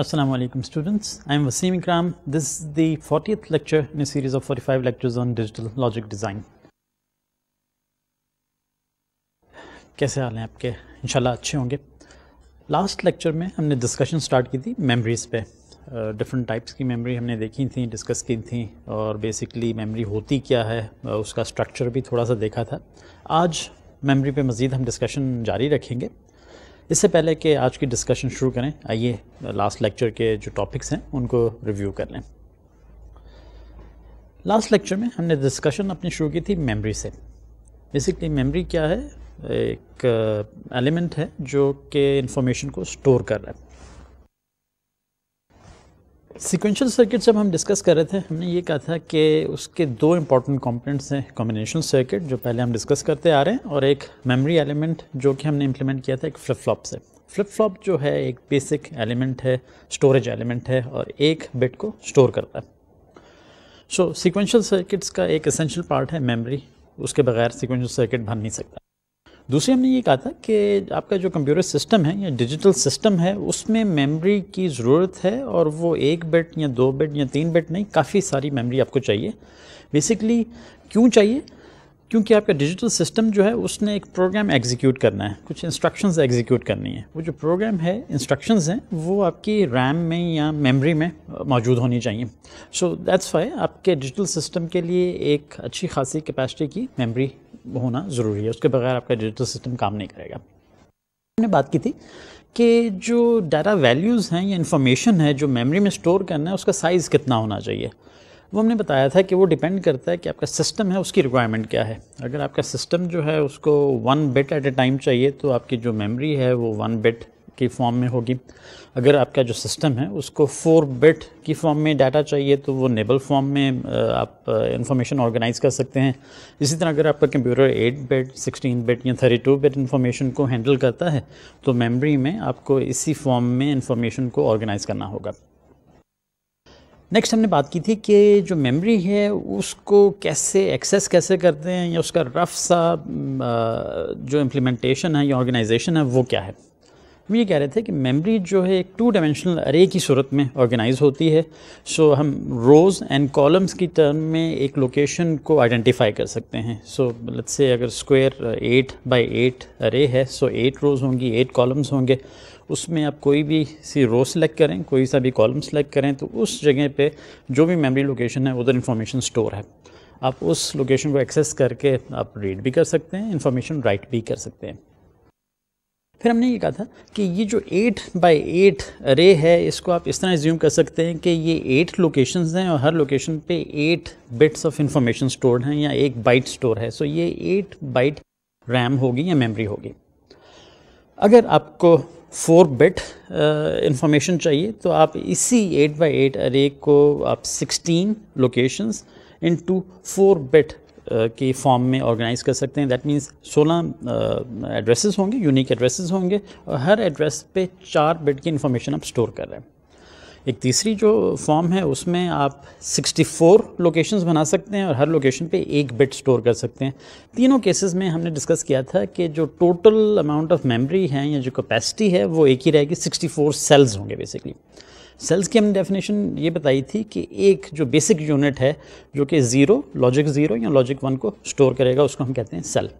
Assalamu alaikum students, I am Wasim Ikram. This is the 40th lecture in a series of 45 lectures on digital logic design. कैसे हाल हैं आपके इंशाल्लाह अच्छे होंगे last lecture में हमने डिस्कशन स्टार्ट की थी मेमरीज पे डिफरेंट uh, टाइप्स की मेमोरी हमने देखी थी डिस्कस की थी और बेसिकली मेमोरी होती क्या है उसका स्ट्रक्चर भी थोड़ा सा देखा था आज मेमोरी पे मज़ीद हम डिस्कशन जारी रखेंगे इससे पहले कि आज की डिस्कशन शुरू करें आइए लास्ट लेक्चर के जो टॉपिक्स हैं उनको रिव्यू कर लें लास्ट लेक्चर में हमने डिस्कशन अपनी शुरू की थी मेमोरी से बेसिकली मेमोरी क्या है एक एलिमेंट uh, है जो कि इंफॉर्मेशन को स्टोर कर रहा है सिक्वेंशियल सर्किट जब हम डिस्कस कर रहे थे हमने ये कहा था कि उसके दो इंपॉर्टेंट कॉम्पोनेंट्स हैं कॉम्बिनेशन सर्किट जो पहले हम डिस्कस करते आ रहे हैं और एक मेमोरी एलिमेंट जो कि हमने इम्प्लीमेंट किया था एक फ्लिप फ्लॉप से फ्लिप फ्लॉप जो है एक बेसिक एलिमेंट है स्टोरेज एलिमेंट है और एक बिट को स्टोर करता है सो सिक्वेंशियल सर्किट्स का एक असेंशियल पार्ट है मेमरी उसके बगैर सिक्वेंशियल सर्किट बन नहीं सकता दूसरे हमने ये कहा था कि आपका जो कंप्यूटर सिस्टम है या डिजिटल सिस्टम है उसमें मेमोरी की ज़रूरत है और वो एक बिट या दो बिट या तीन बिट नहीं काफ़ी सारी मेमोरी आपको चाहिए बेसिकली क्यों चाहिए क्योंकि आपका डिजिटल सिस्टम जो है उसने एक प्रोग्राम एग्जीक्यूट करना है कुछ इंस्ट्रक्शंस एग्जीक्यूट करनी है वो जो प्रोग्राम है इंस्ट्रक्शंस हैं वो आपकी रैम में या मेमोरी में मौजूद होनी चाहिए सो दैट्स वाई आपके डिजिटल सिस्टम के लिए एक अच्छी खासी कैपेसिटी की मेमोरी होना ज़रूरी है उसके बगैर आपका डिजिटल सिस्टम काम नहीं करेगा हमने बात की थी कि जो डाटा वैल्यूज़ हैं या इन्फॉर्मेशन है जो मेमोरी में स्टोर करना है उसका साइज़ कितना होना चाहिए वो हमने बताया था कि वो डिपेंड करता है कि आपका सिस्टम है उसकी रिक्वायरमेंट क्या है अगर आपका सिस्टम जो है उसको one bit at a time चाहिए तो आपकी जो मेमोरी है वो वन बिट की फॉर्म में होगी अगर आपका जो सिस्टम है उसको फोर बिट की फॉर्म में डाटा चाहिए तो वो नेबल फॉर्म में आप इंफॉर्मेशन ऑर्गेनाइज कर सकते हैं इसी तरह अगर आपका computer eight bit sixteen bit या थर्टी टू बिट इंफॉर्मेशन को हैंडल करता है तो मेमोरी में आपको इसी फॉर्म में इंफॉर्मेशन को ऑर्गेनाइज करना होगा नेक्स्ट हमने बात की थी कि जो मेमोरी है उसको कैसे एक्सेस कैसे करते हैं या उसका रफ सा जो इम्प्लीमेंटेशन है या ऑर्गेनाइजेशन है वो क्या है हम ये कह रहे थे कि मेमोरी जो है एक टू डायमेंशनल अरे की सूरत में ऑर्गेनाइज होती है सो so, हम रोज़ एंड कॉलम्स की टर्म में एक लोकेशन को आइडेंटिफाई कर सकते हैं सो so, लेट्स से अगर स्क्वायर एट बाई एट अरे है सो एट रोज़ होंगी एट कॉलम्स होंगे उसमें आप कोई भी सी रो सेलेक्ट करें कोई सा भी कॉलम सेलेक्ट करें तो उस जगह पे जो भी मेमोरी लोकेशन है उधर इंफॉर्मेशन स्टोर है आप उस लोकेशन को एक्सेस करके आप रीड भी कर सकते हैं इंफॉर्मेशन राइट भी कर सकते हैं फिर हमने ये कहा था कि ये जो एट बाई एट रे है इसको आप इस तरह एज्यूम कर सकते हैं कि ये एट लोकेशंस हैं और हर लोकेशन पे eight bits of information store हैं या एक बाइट स्टोर है सो ये एट बाइट रैम होगी या मेमोरी होगी अगर आपको फोर बिट इंफॉर्मेशन चाहिए तो आप इसी एट बाई एट अरे को आप sixteen locations to four bit के फॉर्म में ऑर्गेनाइज़ कर सकते हैं दैट मीन्स 16 एड्रेसेस होंगे यूनिक एड्रेसेस होंगे और हर एड्रेस पे चार बिट की इंफॉर्मेशन आप स्टोर कर रहे हैं एक तीसरी जो फॉर्म है उसमें आप 64 लोकेशंस बना सकते हैं और हर लोकेशन पे एक बिट स्टोर कर सकते हैं तीनों केसेस में हमने डिस्कस किया था कि जो टोटल अमाउंट ऑफ मेमोरी है या जो कैपेसिटी है वो एक ही रहेगी 64 सेल्स होंगे बेसिकली सेल्स की हमने डेफिनेशन ये बताई थी कि एक जो बेसिक यूनिट है जो कि ज़ीरो लॉजिक ज़ीरो या लॉजिक वन को स्टोर करेगा उसको हम कहते हैं सेल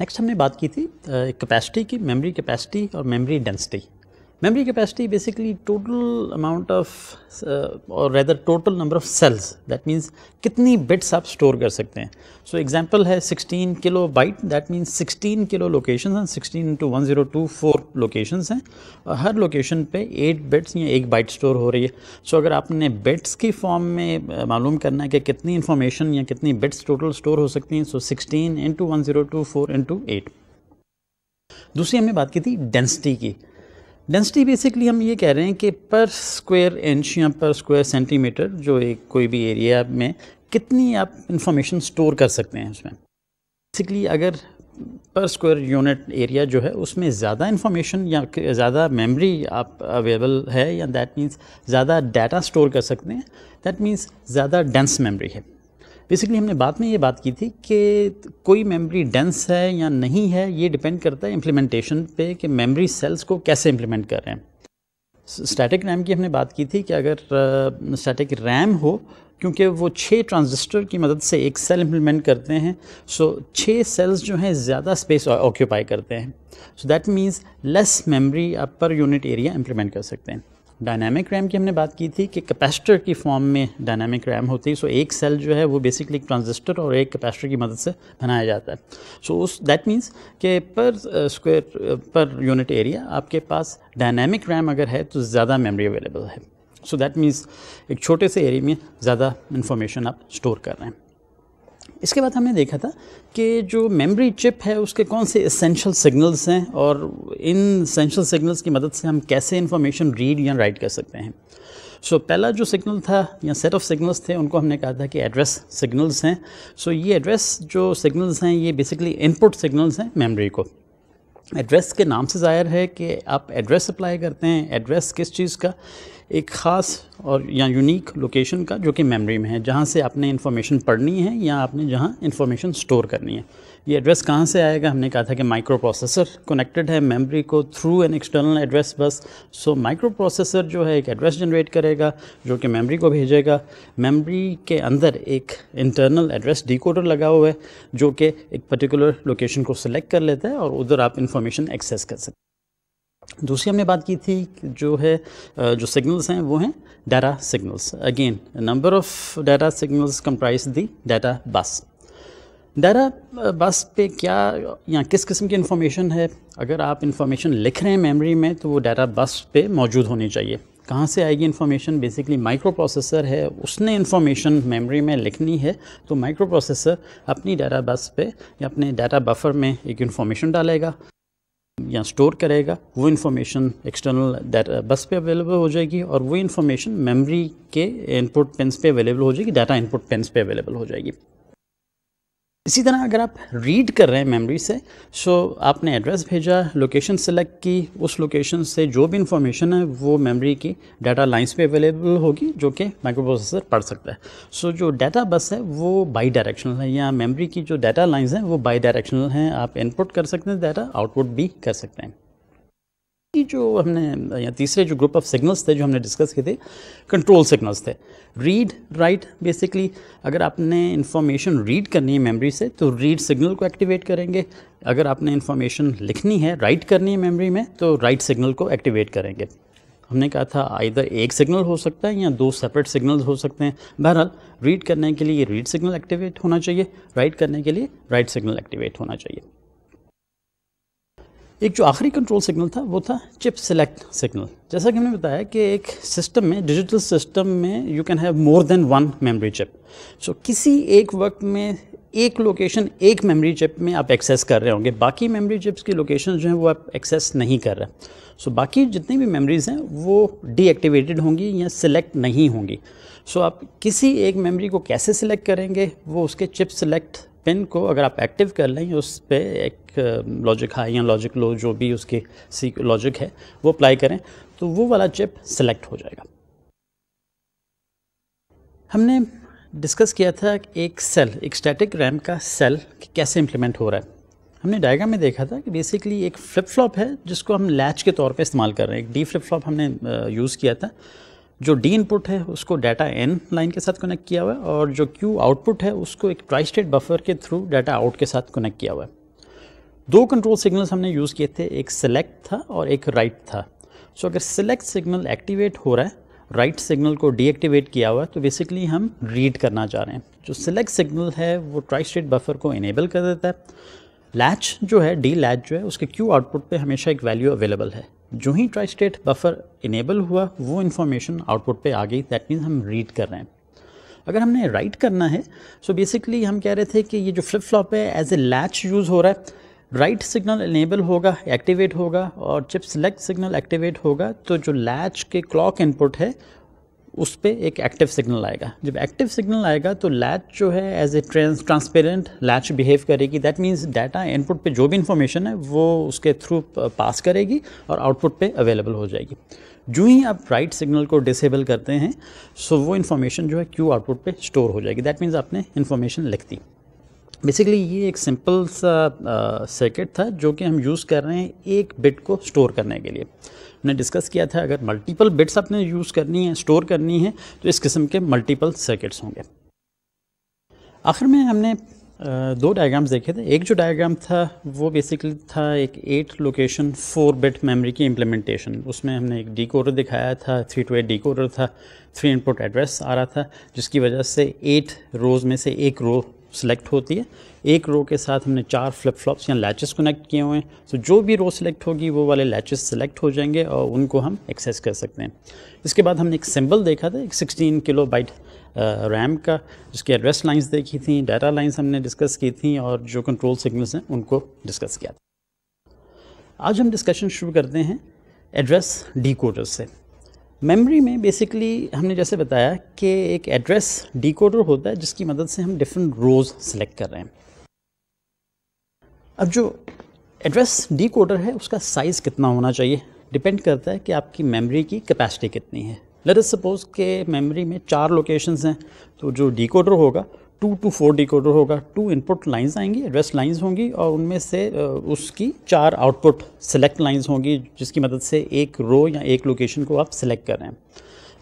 नेक्स्ट हमने बात की थी कैपेसिटी की मेमोरी कैपेसिटी और memory density Memory capacity basically total amount of uh, or rather total number of cells that means कितनी bits आप store कर सकते हैं. So example है 16 kilobyte that means 16 kilo locations हैं 16 into 1024 locations हैं और हर location पे 8 bits या एक byte store हो रही है. So अगर आपने bits की form में मालूम करना है कि कितनी information या कितनी bits total store हो सकती हैं so 16 into 1024 into 8. दूसरी हमने बात की थी डेंसिटी की डेंसिटी बेसिकली हम ये कह रहे हैं कि पर स्क्वायर इंच या पर स्क्वायर सेंटीमीटर जो एक कोई भी एरिया में कितनी आप इंफॉर्मेशन स्टोर कर सकते हैं उसमें बेसिकली अगर पर स्क्वायर यूनिट एरिया जो है उसमें ज़्यादा इंफॉर्मेशन या ज़्यादा मेमोरी आप अवेलेबल है या दैट मीन्स ज़्यादा डाटा स्टोर कर सकते हैं दैट मीन्स ज़्यादा डेंस मेमोरी है बेसिकली हमने बाद में ये बात की थी कि कोई मेमोरी डेंस है या नहीं है ये डिपेंड करता है इम्प्लीमेंटेशन पे कि मेमोरी सेल्स को कैसे इम्प्लीमेंट कर रहे हैं स्टैटिक रैम की हमने बात की थी कि अगर स्टैटिक रैम हो क्योंकि वो छः ट्रांजिस्टर की मदद से एक सेल इम्प्लीमेंट करते हैं सो so, छः सेल्स जो हैं ज़्यादा स्पेस ऑक्यूपाई करते हैं so that means less memory आप पर यूनिट एरिया इम्प्लीमेंट कर सकते हैं डायनामिक रैम की हमने बात की थी कि कैपेसिटर की फॉर्म में डायनामिक रैम होती है सो एक सेल जो है वो बेसिकली एक ट्रांजिस्टर और एक कैपेसिटर की मदद से बनाया जाता है सो उस दैट मीन्स के पर स्क्वायर पर यूनिट एरिया आपके पास डायनामिक रैम अगर है तो ज़्यादा मेमोरी अवेलेबल है सो दैट मीन्स एक छोटे से एरिया में ज़्यादा इन्फॉर्मेशन आप स्टोर कर रहे हैं इसके बाद हमने देखा था कि जो मेमोरी चिप है उसके कौन से इसेंशियल सिग्नल्स हैं और इन इसेंशियल सिग्नल्स की मदद से हम कैसे इन्फॉर्मेशन रीड या राइट कर सकते हैं सो so, पहला जो सिग्नल था या सेट ऑफ सिग्नल्स थे उनको हमने कहा था कि एड्रेस सिग्नल्स हैं सो so, ये एड्रेस जो सिग्नल्स हैं ये बेसिकली इनपुट सिग्नल्स हैं मेमोरी को एड्रेस के नाम से ज़ाहिर है कि आप एड्रेस अप्लाई करते हैं एड्रेस किस चीज़ का एक ख़ास और या यूनिक लोकेशन का जो कि मेमोरी में है जहाँ से आपने इन्फॉर्मेशन पढ़नी है या आपने जहाँ इन्फॉर्मेशन स्टोर करनी है ये एड्रेस कहाँ से आएगा हमने कहा था कि माइक्रो प्रोसेसर कनेक्टेड है मेमोरी को through an external address bus so micro processor जो है एक एड्रेस जनरेट करेगा जो कि मेमोरी को भेजेगा मेमोरी के अंदर एक इंटरनल एड्रेस डिकोडर लगा हुआ है जो कि एक पर्टिकुलर लोकेशन को सिलेक्ट कर लेता है और उधर आप इन्फॉर्मेशन एक्सेस कर सकते हैं दूसरी हमने बात की थी जो है जो सिग्नल्स हैं वो हैं data signals again number of data signals comprise the data bus data bus पे क्या या किस किस्म की इन्फॉर्मेशन है अगर आप इन्फॉर्मेशन लिख रहे हैं मेमोरी में तो वो डाटा बस पे मौजूद होनी चाहिए कहाँ से आएगी इन्फॉर्मेशन बेसिकली माइक्रो प्रोसेसर है उसने इन्फॉर्मेशन मेमोरी में लिखनी है तो माइक्रो प्रोसेसर अपनी डाटा बस पे या अपने डाटा बफर में एक इन्फॉर्मेशन डालेगा या स्टोर करेगा वो इन्फॉर्मेशन एक्सटर्नल डाटा बस पे अवेलेबल हो जाएगी और वो इन्फॉर्मेशन मेमोरी के इनपुट पेंस पे अवेलेबल हो जाएगी डाटा इनपुट पेंस पे अवेलेबल हो जाएगी इसी तरह अगर आप रीड कर रहे हैं मेमोरी से सो आपने एड्रेस भेजा लोकेशन सेलेक्ट की उस लोकेशन से जो भी इंफॉर्मेशन है वो मेमोरी की डाटा लाइंस पे अवेलेबल होगी जो कि माइक्रोप्रोसेसर पढ़ सकता है सो so, जो डाटा बस है वो बाई डायरेक्शनल है या मेमोरी की जो डाटा लाइंस हैं वो बाई डायरेक्शनल हैं आप इनपुट कर सकते हैं डाटा आउटपुट भी कर सकते हैं जो हमने या तीसरे जो ग्रुप ऑफ सिग्नल्स थे जो हमने डिस्कस किए थे कंट्रोल सिग्नल्स थे रीड राइट बेसिकली अगर आपने इन्फॉर्मेशन रीड करनी है मेमोरी से तो रीड सिग्नल को एक्टिवेट करेंगे अगर आपने इन्फॉर्मेशन लिखनी है राइट करनी है मेमोरी में तो राइट सिग्नल को एक्टिवेट करेंगे हमने कहा था आइधर एक सिग्नल हो सकता है या दो सेपरेट सिग्नल्स हो सकते हैं बहरहाल रीड करने के लिए रीड सिग्नल एक्टिवेट होना चाहिए राइट करने के लिए राइट सिग्नल एक्टिवेट होना चाहिए एक जो आखिरी कंट्रोल सिग्नल था वो था चिप सेलेक्ट सिग्नल जैसा कि हमने बताया कि एक सिस्टम में डिजिटल सिस्टम में you can have more than one memory chip so किसी एक वक्त में एक लोकेशन एक मेमोरी चिप में आप एक्सेस कर रहे होंगे बाकी मेमोरी चिप्स की लोकेशन जो हैं वो आप एक्सेस नहीं कर रहे सो so, बाकी जितनी भी मेमोरीज़ हैं वो डीएक्टिवेटेड होंगी या सिलेक्ट नहीं होंगी सो so, आप किसी एक मेमोरी को कैसे सिलेक्ट करेंगे वो उसके चिप सिलेक्ट पिन को अगर आप एक्टिव कर लें उस पर एक लॉजिक हाई या लॉजिक लो जो भी उसके सी लॉजिक है वो अप्लाई करें तो वो वाला चिप सेलेक्ट हो जाएगा हमने डिस्कस किया था एक सेल एक स्टैटिक रैम का सेल कैसे इम्प्लीमेंट हो रहा है हमने डायग्राम में देखा था कि बेसिकली एक फ्लिप फ्लॉप है जिसको हम लैच के तौर पे इस्तेमाल कर रहे हैं एक डी फ्लिप फ्लॉप हमने यूज़ किया था जो डी इनपुट है उसको डाटा एन लाइन के साथ कनेक्ट किया हुआ है और जो क्यू आउटपुट है उसको एक ट्राई स्टेट बफर के थ्रू डाटा आउट के साथ कनेक्ट किया हुआ है दो कंट्रोल सिग्नल्स हमने यूज़ किए थे एक सेलेक्ट था और एक राइट right था सो so, अगर सेलेक्ट सिग्नल एक्टिवेट हो रहा है राइट right सिग्नल को डीएक्टिवेट किया हुआ है तो बेसिकली हम रीड करना चाह रहे हैं जो सिलेक्ट सिग्नल है वो ट्राई स्टेट बफर को इनेबल कर देता है लैच जो है डी लैच जो है उसके क्यू आउटपुट पे हमेशा एक वैल्यू अवेलेबल है जो ही ट्राई स्टेट बफर इनेबल हुआ वो इन्फॉर्मेशन आउटपुट पे आ गई दैट मीन्स हम रीड कर रहे हैं अगर हमने राइट करना है सो so बेसिकली हम कह रहे थे कि ये जो फ्लिप फ्लॉप है एज ए लैच यूज़ हो रहा है राइट सिग्नल इनेबल होगा एक्टिवेट होगा और जब सेलेक्ट सिग्नल एक्टिवेट होगा तो जो लैच के क्लॉक इनपुट है उस पर एक एक्टिव सिग्नल आएगा जब एक्टिव सिग्नल आएगा तो लैच जो है as a transparent latch behave करेगी दैट मीन्स डाटा इनपुट पे जो भी इंफॉर्मेशन है वो उसके थ्रू पास uh, करेगी और आउटपुट पे अवेलेबल हो जाएगी जो ही आप राइट right सिग्नल को डिसेबल करते हैं सो वो इन्फॉर्मेशन जो है क्यू आउटपुट पे स्टोर हो जाएगी दैट मीन्स आपने इन्फॉर्मेशन लिख दी बेसिकली ये एक सिंपल सा सर्किट uh, था जो कि हम यूज़ कर रहे हैं एक बिट को स्टोर करने के लिए हमने डिस्कस किया था अगर मल्टीपल बिट्स आपने यूज़ करनी है स्टोर करनी है तो इस किस्म के मल्टीपल सर्किट्स होंगे आखिर में हमने दो डायग्राम्स देखे थे एक जो डायग्राम था वो बेसिकली था एक eight location four bit memory की इम्प्लीमेंटेशन उसमें हमने एक डी दिखाया था थ्री टू एट डी था थ्री इनपुट एड्रेस आ रहा था जिसकी वजह से एट रोज़ में से एक रो सिलेक्ट होती है एक रो के साथ हमने चार फ्लिप फ्लॉप्स या लैचेस कनेक्ट किए हुए हैं तो जो भी रो सिलेक्ट होगी वो वाले लैचेस सिलेक्ट हो जाएंगे और उनको हम एक्सेस कर सकते हैं इसके बाद हमने एक सिंबल देखा था एक सिक्सटीन किलो बाइट रैम का जिसकी एड्रेस लाइंस देखी थी डाटा लाइंस हमने डिस्कस की थी और जो कंट्रोल सिग्नल्स हैं उनको डिस्कस किया था आज हम डिस्कशन शुरू करते हैं एड्रेस डी से मेमोरी में बेसिकली हमने जैसे बताया कि एक एड्रेस डिकोडर होता है जिसकी मदद से हम डिफरेंट रोज सेलेक्ट कर रहे हैं अब जो एड्रेस डिकोडर है उसका साइज़ कितना होना चाहिए डिपेंड करता है कि आपकी मेमोरी की कैपेसिटी कितनी है लेट अस सपोज के मेमोरी में चार लोकेशंस हैं तो जो डिकोडर होगा टू टू फोर डिकोडर होगा टू इनपुट लाइंस आएंगी एड्रेस लाइंस होंगी और उनमें से उसकी चार आउटपुट सेलेक्ट लाइंस होंगी जिसकी मदद से एक रो या एक लोकेशन को आप सेलेक्ट कर रहे हैं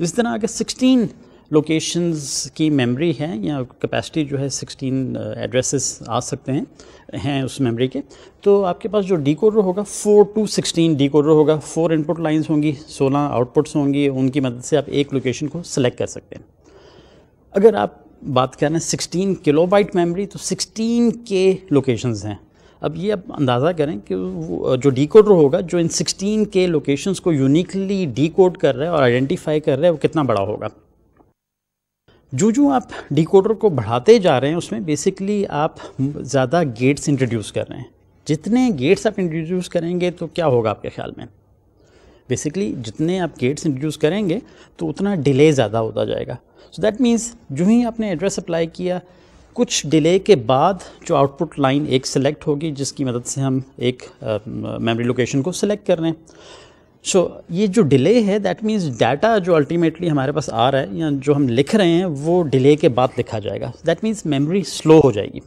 इस तरह अगर 16 लोकेशंस की मेमोरी है या कैपेसिटी जो है 16 एड्रेसेस आ सकते हैं हैं उस मेमोरी के तो आपके पास जो डिकोडर होगा फोर टू सिक्सटीन डिकोडर होगा फोर इनपुट लाइंस होंगी सोलह आउटपुट्स होंगी उनकी मदद से आप एक लोकेशन को सिलेक्ट कर सकते हैं अगर आप बात कर रहे हैं सिक्सटीन किलो बाइट मेमरी तो सिक्सटीन के लोकेशंस हैं अब ये आप अंदाज़ा करें कि जो डी कोडर होगा जो इन सिक्सटीन के लोकेशंस को यूनिकली डी कोड कर रहा है और आइडेंटिफाई कर रहा है वो कितना बड़ा होगा जो जो आप डी कोडर को बढ़ाते जा रहे हैं उसमें बेसिकली आप ज़्यादा गेट्स इंट्रोड्यूस कर रहे हैं जितने गेट्स आप इंट्रोड्यूस करेंगे तो क्या होगा आपके ख्याल में बेसिकली जितने आप गेट्स इंट्रोड्यूस करेंगे तो उतना डिले ज़्यादा होता जाएगा सो दैट मीन्स जो ही आपने एड्रेस अप्लाई किया कुछ डिले के बाद जो आउटपुट लाइन एक सेलेक्ट होगी जिसकी मदद से हम एक मेमोरी uh, लोकेशन को सिलेक्ट कर रहे हैं सो so, ये जो डिले है दैट मीन्स डाटा जो अल्टीमेटली हमारे पास आ रहा है या जो हम लिख रहे हैं वो डिले के बाद लिखा जाएगा दैट मीन्स मेमोरी स्लो हो जाएगी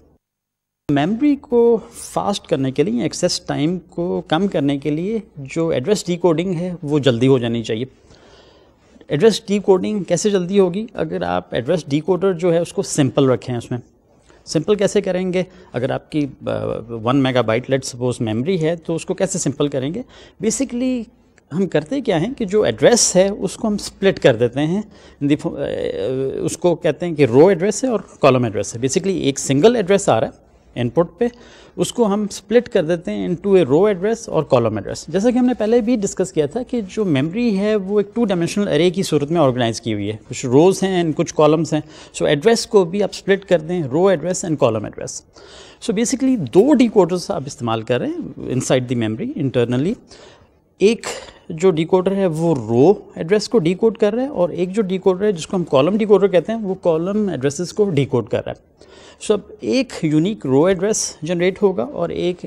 मेमोरी को फास्ट करने के लिए एक्सेस टाइम को कम करने के लिए जो एड्रेस डी है वो जल्दी हो जानी चाहिए एड्रेस डी कोडिंग कैसे जल्दी होगी अगर आप एड्रेस डी कोडर जो है उसको सिंपल रखें उसमें सिंपल कैसे करेंगे अगर आपकी one megabyte let suppose memory है तो उसको कैसे सिंपल करेंगे बेसिकली हम करते क्या हैं कि जो एड्रेस है उसको हम स्प्लिट कर देते हैं उसको कहते हैं कि रो एड्रेस है और कॉलम एड्रेस है बेसिकली एक सिंगल एड्रेस आ रहा है इनपुट पे उसको हम स्प्लिट कर देते हैं इनटू ए रो एड्रेस और कॉलम एड्रेस जैसा कि हमने पहले भी डिस्कस किया था कि जो मेमोरी है वो एक टू डायमेंशनल एरे की सूरत में ऑर्गेनाइज की हुई है कुछ रोज़ हैं एंड कुछ कॉलम्स हैं सो एड्रेस को भी आप स्प्लिट कर दें row address and column address so basically दो डी आप इस्तेमाल कर रहे हैं इनसाइड द मेमोरी इंटरनली एक जो डिकोडर है वो रो एड्रेस को डिकोड कर रहा है और एक जो डिकोडर है जिसको हम कॉलम डिकोडर कहते हैं वो कॉलम एड्रेसेस को डिकोड कर रहा है सब एक यूनिक रो एड्रेस जनरेट होगा और एक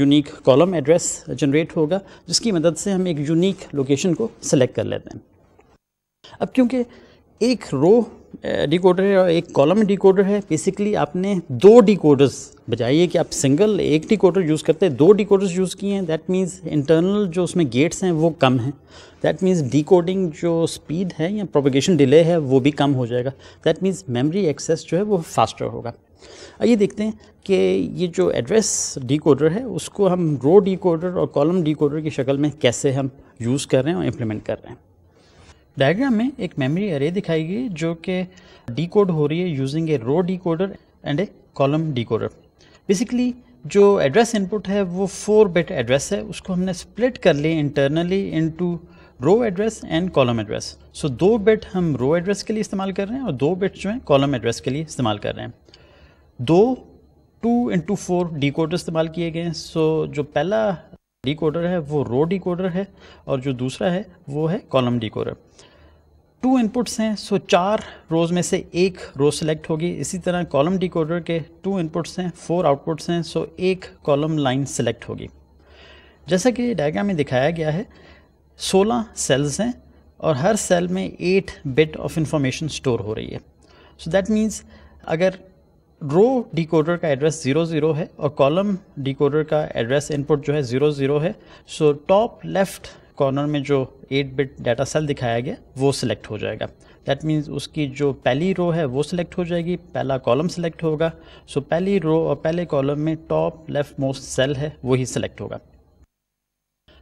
यूनिक कॉलम एड्रेस जनरेट होगा जिसकी मदद से हम एक यूनिक लोकेशन को सेलेक्ट कर लेते हैं अब क्योंकि एक रो डिकोडर eh, है और एक कॉलम डिकोडर है बेसिकली आपने दो डिकोडर्स बजाइए कि आप सिंगल एक डिकोडर यूज़ करते हैं दो डिकोडर्स यूज़ किए हैं दैट मीन्स इंटरनल जो उसमें गेट्स हैं वो कम हैं दैट मीन्स डिकोडिंग जो स्पीड है या प्रोपोगेशन डिले है वो भी कम हो जाएगा दैट मीन्स मेमोरी एक्सेस जो है वो फास्टर होगा आइए देखते हैं कि ये जो एड्रेस डिकोडर है उसको हम रो डिकोडर और कॉलम डिकोडर की शक्ल में कैसे हम यूज़ कर रहे हैं और इम्प्लीमेंट कर रहे हैं डायग्राम में एक मेमोरी अरे दिखाई गई जो कि डिकोड हो रही है using a row decoder and a column decoder basically जो एड्रेस इनपुट है वो फोर बिट एड्रेस है उसको हमने स्प्लिट कर लिए internally into row address and column address so दो बिट हम रो एड्रेस के लिए इस्तेमाल कर रहे हैं और दो बिट जो हैं कॉलम एड्रेस के लिए इस्तेमाल कर रहे हैं दो two into four decoder इस्तेमाल किए गए हैं सो जो पहला डी कोडर है वो रो डी कोडर है और जो दूसरा है वो है कॉलम डी टू इनपुट्स हैं सो चार रोज़ में से एक रो सेलेक्ट होगी इसी तरह कॉलम डिकोडर के टू इनपुट्स हैं फोर आउटपुट्स हैं सो एक कॉलम लाइन सेलेक्ट होगी जैसा कि डायग्राम में दिखाया गया है सोलह सेल्स हैं और हर सेल में eight bit of information store हो रही है सो दैट मीन्स अगर रो डिकोडर का एड्रेस ज़ीरो ज़ीरो है और कॉलम डिकोडर का एड्रेस इनपुट जो है ज़ीरो ज़ीरो है सो टॉप लेफ्ट कॉर्नर में जो 8 बिट डाटा सेल दिखाया गया वो सिलेक्ट हो जाएगा दैट मीन्स उसकी जो पहली रो है वो सिलेक्ट हो जाएगी पहला कॉलम सिलेक्ट होगा सो so, पहली रो और पहले कॉलम में टॉप लेफ्ट मोस्ट सेल है वही सिलेक्ट होगा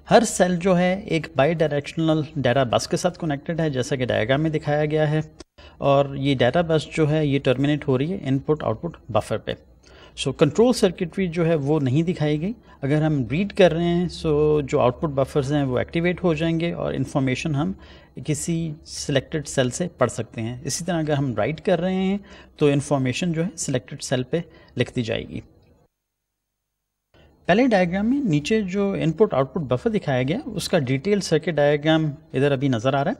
हर सेल जो है एक बाई डायरेक्शनल डाटा बस के साथ कनेक्टेड है जैसा कि डायग्राम में दिखाया गया है और ये डाटा बस जो है ये टर्मिनेट हो रही है इनपुट आउटपुट बफर पे सो कंट्रोल सर्किटरी जो है वो नहीं दिखाई गई अगर हम रीड कर रहे हैं सो जो आउटपुट बफर्स हैं वो एक्टिवेट हो जाएंगे और इन्फॉर्मेशन हम किसी सिलेक्टेड सेल से पढ़ सकते हैं इसी तरह अगर हम राइट कर रहे हैं तो इन्फॉर्मेशन जो है सिलेक्टेड सेल पे लिख दी जाएगी पहले डायग्राम में नीचे जो इनपुट आउटपुट बफर दिखाया गया उसका डिटेल सर्किट डायग्राम इधर अभी नज़र आ रहा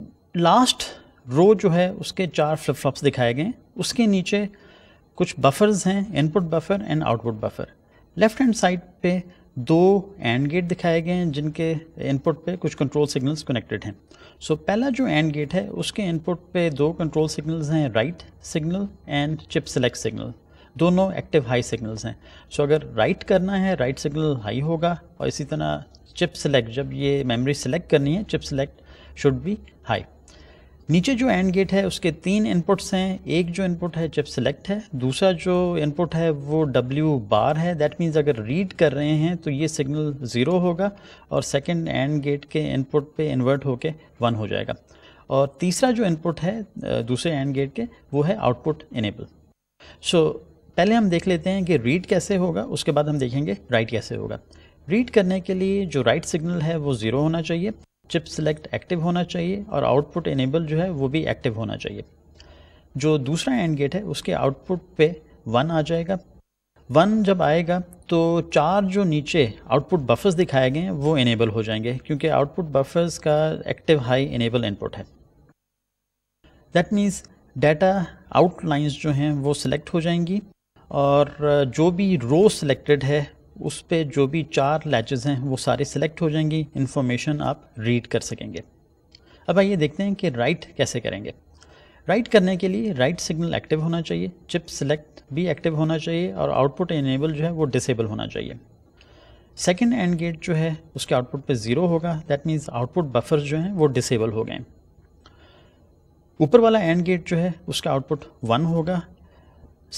है लास्ट रो जो है उसके चार फ्लिप फ्लॉप्स दिखाए गए उसके नीचे कुछ बफर्स हैं input buffer and output buffer left hand side पे दो एंड गेट दिखाए गए हैं जिनके इनपुट पे कुछ कंट्रोल सिग्नल्स कनेक्टेड हैं सो so, पहला जो एंड गेट है उसके इनपुट पे दो कंट्रोल सिग्नल्स हैं write signal and chip select signal दोनों एक्टिव हाई सिग्नल्स हैं सो so, अगर राइट right करना है राइट सिग्नल हाई होगा और इसी तरह चिप सेलेक्ट जब ये मेमोरी सेलेक्ट करनी है chip select should be high नीचे जो एंड गेट है उसके तीन इनपुट्स हैं एक जो इनपुट है चिप सेलेक्ट है दूसरा जो इनपुट है वो डब्ल्यू बार है दैट मीन्स अगर रीड कर रहे हैं तो ये सिग्नल ज़ीरो होगा और सेकेंड एंड गेट के इनपुट पे इन्वर्ट होके वन हो जाएगा और तीसरा जो इनपुट है दूसरे एंड गेट के वो है आउटपुट इनेबल सो पहले हम देख लेते हैं कि रीड कैसे होगा उसके बाद हम देखेंगे राइट कैसे होगा रीड करने के लिए जो राइट सिग्नल है वो ज़ीरो होना चाहिए चिप सिलेक्ट एक्टिव होना चाहिए और आउटपुट इनेबल जो है वो भी एक्टिव होना चाहिए जो दूसरा एंड गेट है उसके आउटपुट पे वन आ जाएगा वन जब आएगा तो चार जो नीचे आउटपुट बफर्स दिखाए गए हैं वो इनेबल हो जाएंगे क्योंकि आउटपुट बफर्स का एक्टिव हाई इनेबल इनपुट है दैट मीन्स डाटा आउटलाइंस जो हैं वो सिलेक्ट हो जाएंगी और जो भी रो सिलेक्टेड है उस पर जो भी चार लैचेज़ हैं वो सारे सिलेक्ट हो जाएंगी इन्फॉर्मेशन आप रीड कर सकेंगे अब आइए देखते हैं कि राइट कैसे करेंगे राइट करने के लिए राइट सिग्नल एक्टिव होना चाहिए चिप सिलेक्ट भी एक्टिव होना चाहिए और आउटपुट इनेबल जो है वो डिसेबल होना चाहिए सेकेंड एंड गेट जो है उसके आउटपुट पे ज़ीरो होगा दैट मीन्स आउटपुट बफर जो हैं वो डिसेबल हो गए ऊपर वाला एंड गेट जो है उसका आउटपुट वन होगा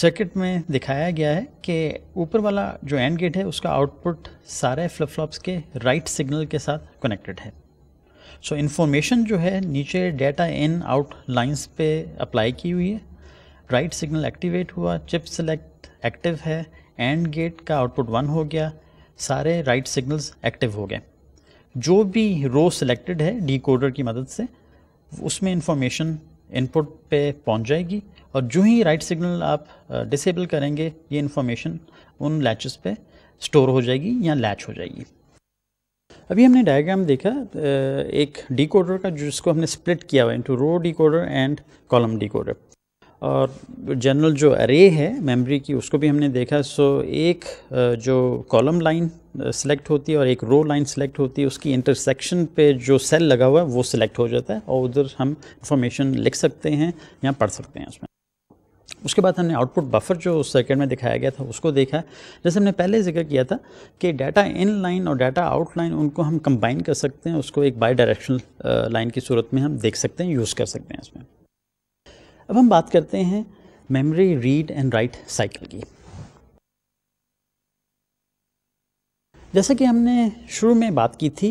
सर्किट में दिखाया गया है कि ऊपर वाला जो एंड गेट है उसका आउटपुट सारे फ्लिप फ्लॉप्स के राइट सिग्नल के साथ कनेक्टेड है सो so, इन्फॉर्मेशन जो है नीचे डेटा इन आउट लाइंस पे अप्लाई की हुई है राइट सिग्नल एक्टिवेट हुआ चिप सेलेक्ट एक्टिव है एंड गेट का आउटपुट वन हो गया सारे राइट सिग्नल्स एक्टिव हो गए जो भी रो सिलेक्टेड है डी की मदद से उसमें इंफॉर्मेशन इनपुट पे पहुंच जाएगी और जो ही राइट सिग्नल आप डिसेबल करेंगे ये इन्फॉर्मेशन उन लैचेस पे स्टोर हो जाएगी या लैच हो जाएगी अभी हमने डायग्राम देखा एक डिकोडर का जिसको हमने स्प्लिट किया हुआ into row decoder and column decoder और जनरल जो अरे है मेमोरी की उसको भी हमने देखा सो एक जो कॉलम लाइन सेलेक्ट होती है और एक रो लाइन सेलेक्ट होती है उसकी इंटरसेक्शन पे जो सेल लगा हुआ है वो सिलेक्ट हो जाता है और उधर हम इंफॉर्मेशन लिख सकते हैं या पढ़ सकते हैं उसमें उसके बाद हमने आउटपुट बफर जो उस सर्किट में दिखाया गया था उसको देखा जैसे हमने पहले जिक्र किया था कि डाटा इन लाइन और डाटा आउट लाइन उनको हम कंबाइन कर सकते हैं उसको एक बाई डायरेक्शनल लाइन की सूरत में हम देख सकते हैं यूज़ कर सकते हैं इसमें अब हम बात करते हैं memory read and write cycle की जैसा कि हमने शुरू में बात की थी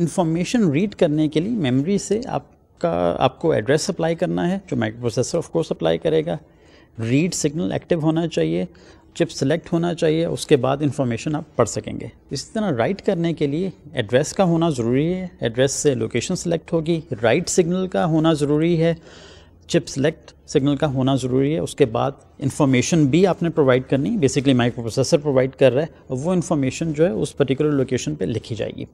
इन्फॉर्मेशन रीड करने के लिए मेमोरी से आपका आपको एड्रेस अप्लाई करना है जो माइक्रो प्रोसेसर ऑफकोर्स अप्लाई करेगा रीड सिग्नल एक्टिव होना चाहिए चिप सेलेक्ट होना चाहिए उसके बाद इन्फॉर्मेशन आप पढ़ सकेंगे इसी तरह राइट करने के लिए एड्रेस का होना ज़रूरी है एड्रेस से लोकेशन सेलेक्ट होगी राइट सिग्नल का होना ज़रूरी है चिप सेलेक्ट सिग्नल का होना ज़रूरी है उसके बाद इन्फॉर्मेशन भी आपने प्रोवाइड करनी बेसिकली माइक्रो प्रोसेसर प्रोवाइड कर रहा है और वो इन्फॉर्मेशन जो है उस पर्टिकुलर लोकेशन पे लिखी जाएगी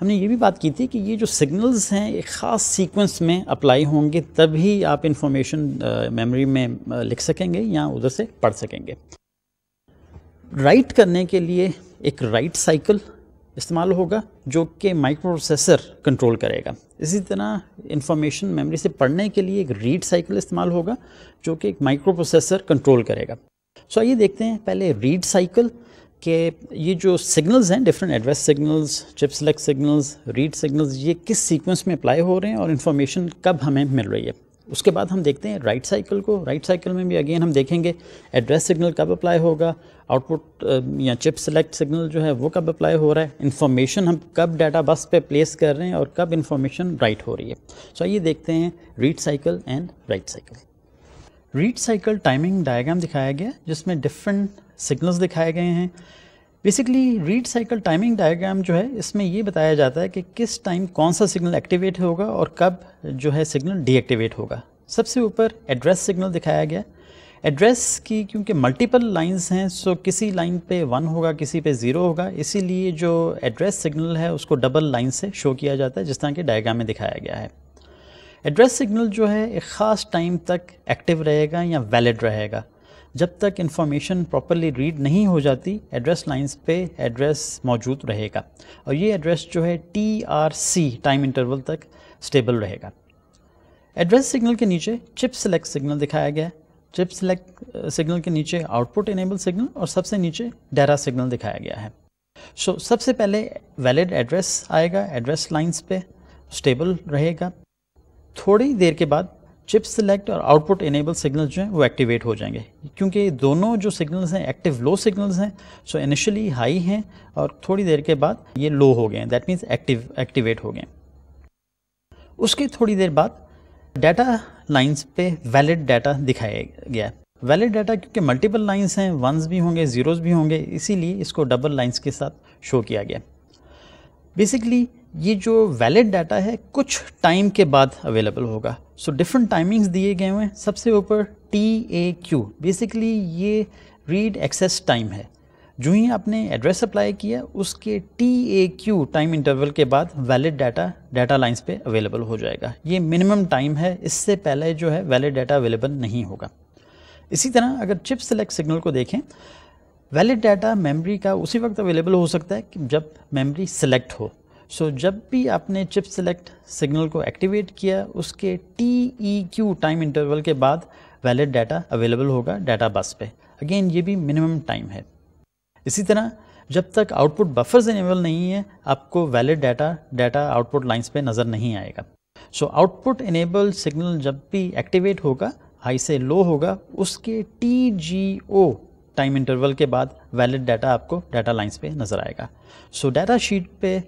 हमने ये भी बात की थी कि ये जो सिग्नल्स हैं एक ख़ास सीक्वेंस में अप्लाई होंगे तभी आप इन्फॉर्मेशन मेमोरी में लिख सकेंगे या उधर से पढ़ सकेंगे राइट करने के लिए एक राइट साइकिल इस्तेमाल होगा जो कि माइक्रो प्रोसेसर कंट्रोल करेगा इसी तरह इन्फॉर्मेशन मेमोरी से पढ़ने के लिए एक रीड साइकिल इस्तेमाल होगा जो कि एक माइक्रो प्रोसेसर कंट्रोल करेगा सो आइए देखते हैं पहले रीड साइकिल के ये जो सिग्नल्स हैं different address signals chip select signals read signals ये किस सीक्वेंस में अप्लाई हो रहे हैं और इन्फॉर्मेशन कब हमें मिल रही है उसके बाद हम देखते हैं राइट साइकिल को राइट साइकिल में भी अगेन हम देखेंगे एड्रेस सिग्नल कब अप्लाई होगा आउटपुट uh, या चिप सेलेक्ट सिग्नल जो है वो कब अप्लाई हो रहा है इन्फॉर्मेशन हम कब डाटा बस पे प्लेस कर रहे हैं और कब इन्फॉर्मेशन राइट हो रही है सो so, ये देखते हैं read cycle and write cycle read cycle timing diagram दिखाया गया जिसमें डिफरेंट सिग्नल्स दिखाए गए हैं basically read cycle timing diagram जो है इसमें ये बताया जाता है कि किस टाइम कौन सा सिग्नल एक्टिवेट होगा और कब जो है सिग्नल डीएक्टिवेट होगा सबसे ऊपर एड्रेस सिग्नल दिखाया गया एड्रेस की क्योंकि मल्टीपल लाइंस हैं सो किसी लाइन पे वन होगा किसी पे ज़ीरो होगा इसीलिए जो एड्रेस सिग्नल है उसको डबल लाइन से शो किया जाता है जिस तरह के डायग्राम में दिखाया गया है एड्रेस सिग्नल जो है एक ख़ास टाइम तक एक्टिव रहेगा या वैलिड रहेगा जब तक इन्फॉर्मेशन प्रॉपरली रीड नहीं हो जाती एड्रेस लाइंस पे एड्रेस मौजूद रहेगा और ये एड्रेस जो है T R C time interval तक स्टेबल रहेगा एड्रेस सिग्नल के नीचे चिप सेलेक्ट सिग्नल दिखाया गया है चिप सेलेक्ट सिग्नल के नीचे आउटपुट इनेबल सिग्नल और सबसे नीचे डेरा सिग्नल दिखाया गया है सो so, सबसे पहले वैलिड एड्रेस आएगा एड्रेस लाइंस पे स्टेबल रहेगा थोड़ी देर के बाद चिप सिलेक्ट और आउटपुट इनेबल सिग्नल जो हैं वो एक्टिवेट हो जाएंगे क्योंकि दोनों जो सिग्नल्स हैं एक्टिव लो सिग्नल्स हैं सो इनिशियली हाई हैं और थोड़ी देर के बाद ये लो हो गए हैं दैट मीन्स एक्टिव एक्टिवेट हो गए उसके थोड़ी देर बाद डाटा लाइन्स पे वैलिड डाटा दिखाया गया है वैलिड डाटा क्योंकि मल्टीपल लाइंस हैं वंस भी होंगे ज़ीरोज़ भी होंगे इसीलिए इसको डबल लाइंस के साथ शो किया गया बेसिकली ये जो वैलिड डाटा है कुछ टाइम के बाद अवेलेबल होगा सो डिफरेंट टाइमिंग्स दिए गए हुए हैं सबसे ऊपर टी ए क्यू बेसिकली ये रीड एक्सेस टाइम है जो ही आपने एड्रेस अप्लाई किया उसके T A Q time interval के बाद वैलिड डाटा डाटा लाइंस पे अवेलेबल हो जाएगा ये मिनिमम टाइम है इससे पहले जो है वैलिड डाटा अवेलेबल नहीं होगा इसी तरह अगर चिप सेलेक्ट सिग्नल को देखें वैलिड डाटा मेमोरी का उसी वक्त अवेलेबल हो सकता है कि जब मेमोरी सेलेक्ट हो सो so, जब भी आपने चिप सेलेक्ट सिग्नल को एक्टिवेट किया उसके T E Q time interval के बाद वैलिड डाटा अवेलेबल होगा डाटा बस पे अगेन ये भी मिनिमम टाइम है इसी तरह जब तक आउटपुट बफर्स इनेबल नहीं है आपको valid data data output lines पे नज़र नहीं आएगा सो आउटपुट इनेबल सिग्नल जब भी एक्टिवेट होगा हाई से लो होगा उसके T G O time interval के बाद वैलिड डाटा आपको डाटा लाइंस पे नज़र आएगा सो डाटा शीट पे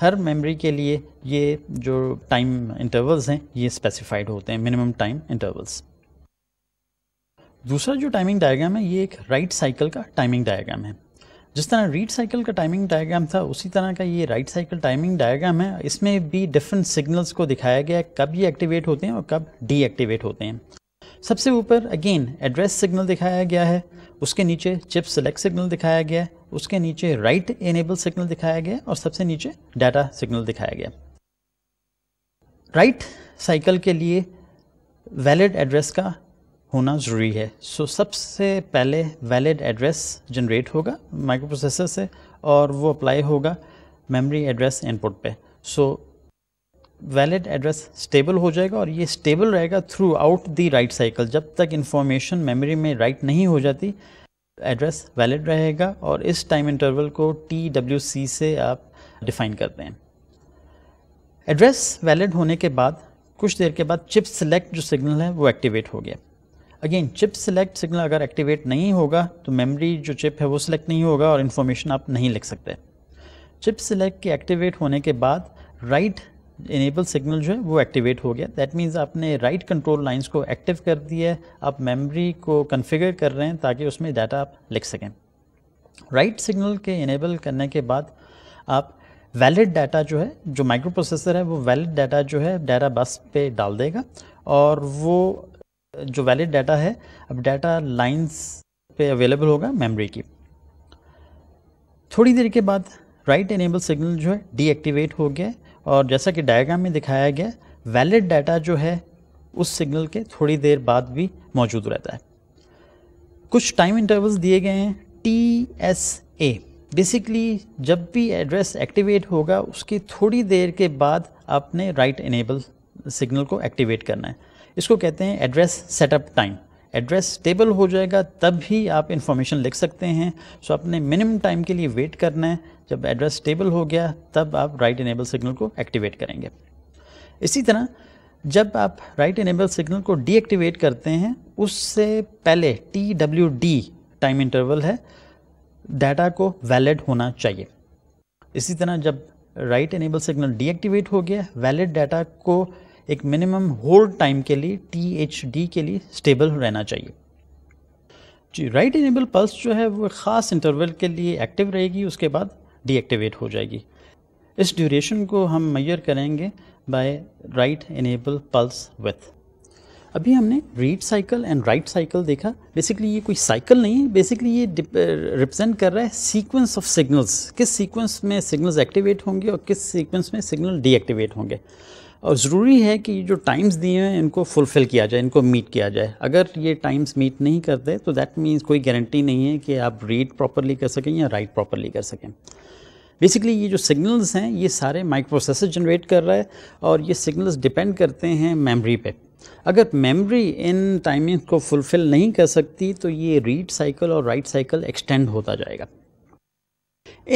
हर मेमोरी के लिए ये जो टाइम इंटरवल्स हैं ये स्पेसिफाइड होते हैं मिनिमम टाइम इंटरवल्स दूसरा जो टाइमिंग डायग्राम है ये एक राइट साइकिल का टाइमिंग डायग्राम है जिस तरह रीड साइकिल का टाइमिंग डायग्राम था उसी तरह का ये राइट साइकिल टाइमिंग डायग्राम है इसमें भी डिफरेंट सिग्नल्स को दिखाया गया है कब ये एक्टिवेट होते हैं और कब डीएक्टिवेट होते हैं सबसे ऊपर अगेन एड्रेस सिग्नल दिखाया गया है उसके नीचे चिप सेलेक्ट सिग्नल दिखाया गया है उसके नीचे राइट एनेबल सिग्नल दिखाया गया और सबसे नीचे डाटा सिग्नल दिखाया गया राइट right साइकिल के लिए वैलिड एड्रेस का होना ज़रूरी है सो so, सबसे पहले वैलिड एड्रेस जनरेट होगा माइक्रोप्रोसेसर से और वो अप्लाई होगा मेमोरी एड्रेस इनपुट पे so so, valid address stable हो जाएगा और ये स्टेबल रहेगा throughout the write cycle जब तक इन्फॉर्मेशन मेमोरी में राइट नहीं हो जाती एड्रेस वैलिड रहेगा और इस टाइम इंटरवल को टी डब्ल्यू सी से आप डिफाइन करते हैं एड्रेस वैलिड होने के बाद कुछ देर के बाद चिप सेलेक्ट जो सिग्नल है वो एक्टिवेट हो गया अगेन चिप सेलेक्ट सिग्नल अगर एक्टिवेट नहीं होगा तो मेमोरी जो चिप है वो सिलेक्ट नहीं होगा और इन्फॉर्मेशन आप नहीं लिख सकते चिप सेलेक्ट के एक्टिवेट होने के बाद राइट इनेबल सिग्नल जो है वो एक्टिवेट हो गया दैट मीन्स आपने राइट कंट्रोल लाइन्स को एक्टिव कर दिया है आप मेमरी को कन्फिगर कर रहे हैं ताकि उसमें डाटा आप लिख सकें राइट right सिग्नल के इनेबल करने के बाद आप वैलिड डाटा जो है जो माइक्रो प्रोसेसर है वो वैलिड डाटा जो है डाटा बस पे डाल देगा और वो जो वैलिड डाटा है अब डाटा लाइंस पे अवेलेबल होगा मेमोरी की थोड़ी देर के बाद राइट इनेबल सिग्नल जो है डीएक्टिवेट हो गया और जैसा कि डायग्राम में दिखाया गया वैलिड डाटा जो है उस सिग्नल के थोड़ी देर बाद भी मौजूद रहता है कुछ टाइम इंटरवल्स दिए गए हैं टी एस ए बेसिकली जब भी एड्रेस एक्टिवेट होगा उसकी थोड़ी देर के बाद आपने राइट इनेबल सिग्नल को एक्टिवेट करना है इसको कहते हैं address setup time address stable हो जाएगा तब ही आप इन्फॉर्मेशन लिख सकते हैं सो आपने मिनिमम टाइम के लिए वेट करना है जब एड्रेस स्टेबल हो गया तब आप राइट इनेबल सिग्नल को एक्टिवेट करेंगे इसी तरह जब आप राइट इनेबल सिग्नल को डीएक्टिवेट करते हैं उससे पहले T W D time interval है डाटा को वैलिड होना चाहिए इसी तरह जब राइट इनेबल सिग्नल डीएक्टिवेट हो गया वैलिड डाटा को एक मिनिमम होल्ड टाइम के लिए टी एच डी के लिए स्टेबल रहना चाहिए जी राइट इनेबल पल्स जो है वो ख़ास इंटरवल के लिए एक्टिव रहेगी उसके बाद डीएक्टिवेट हो जाएगी इस ड्यूरेशन को हम मैयर करेंगे by write enable pulse width अभी हमने read cycle and write cycle देखा बेसिकली ये कोई साइकिल नहीं है बेसिकली ये रिप्रेजेंट uh, कर रहा है सीक्वेंस ऑफ सिग्नल्स किस सीक्वेंस में सिग्नल्स एक्टिवेट होंगे और किस सीक्वेंस में सिग्नल डीएक्टिवेट होंगे और ज़रूरी है कि जो टाइम्स दिए हैं इनको फुलफ़िल किया जाए इनको मीट किया जाए अगर ये टाइम्स मीट नहीं करते तो दैट मीन्स कोई गारंटी नहीं है कि आप रीड प्रॉपरली कर सकें या राइट प्रॉपरली कर सकें बेसिकली ये जो सिग्नल्स हैं ये सारे प्रोसेसर जनरेट कर रहा है और ये सिग्नल्स डिपेंड करते हैं मेमोरी पे अगर मेमोरी इन टाइमिंग को फुलफ़िल नहीं कर सकती तो ये रीड साइकिल और राइट साइकिल एक्सटेंड होता जाएगा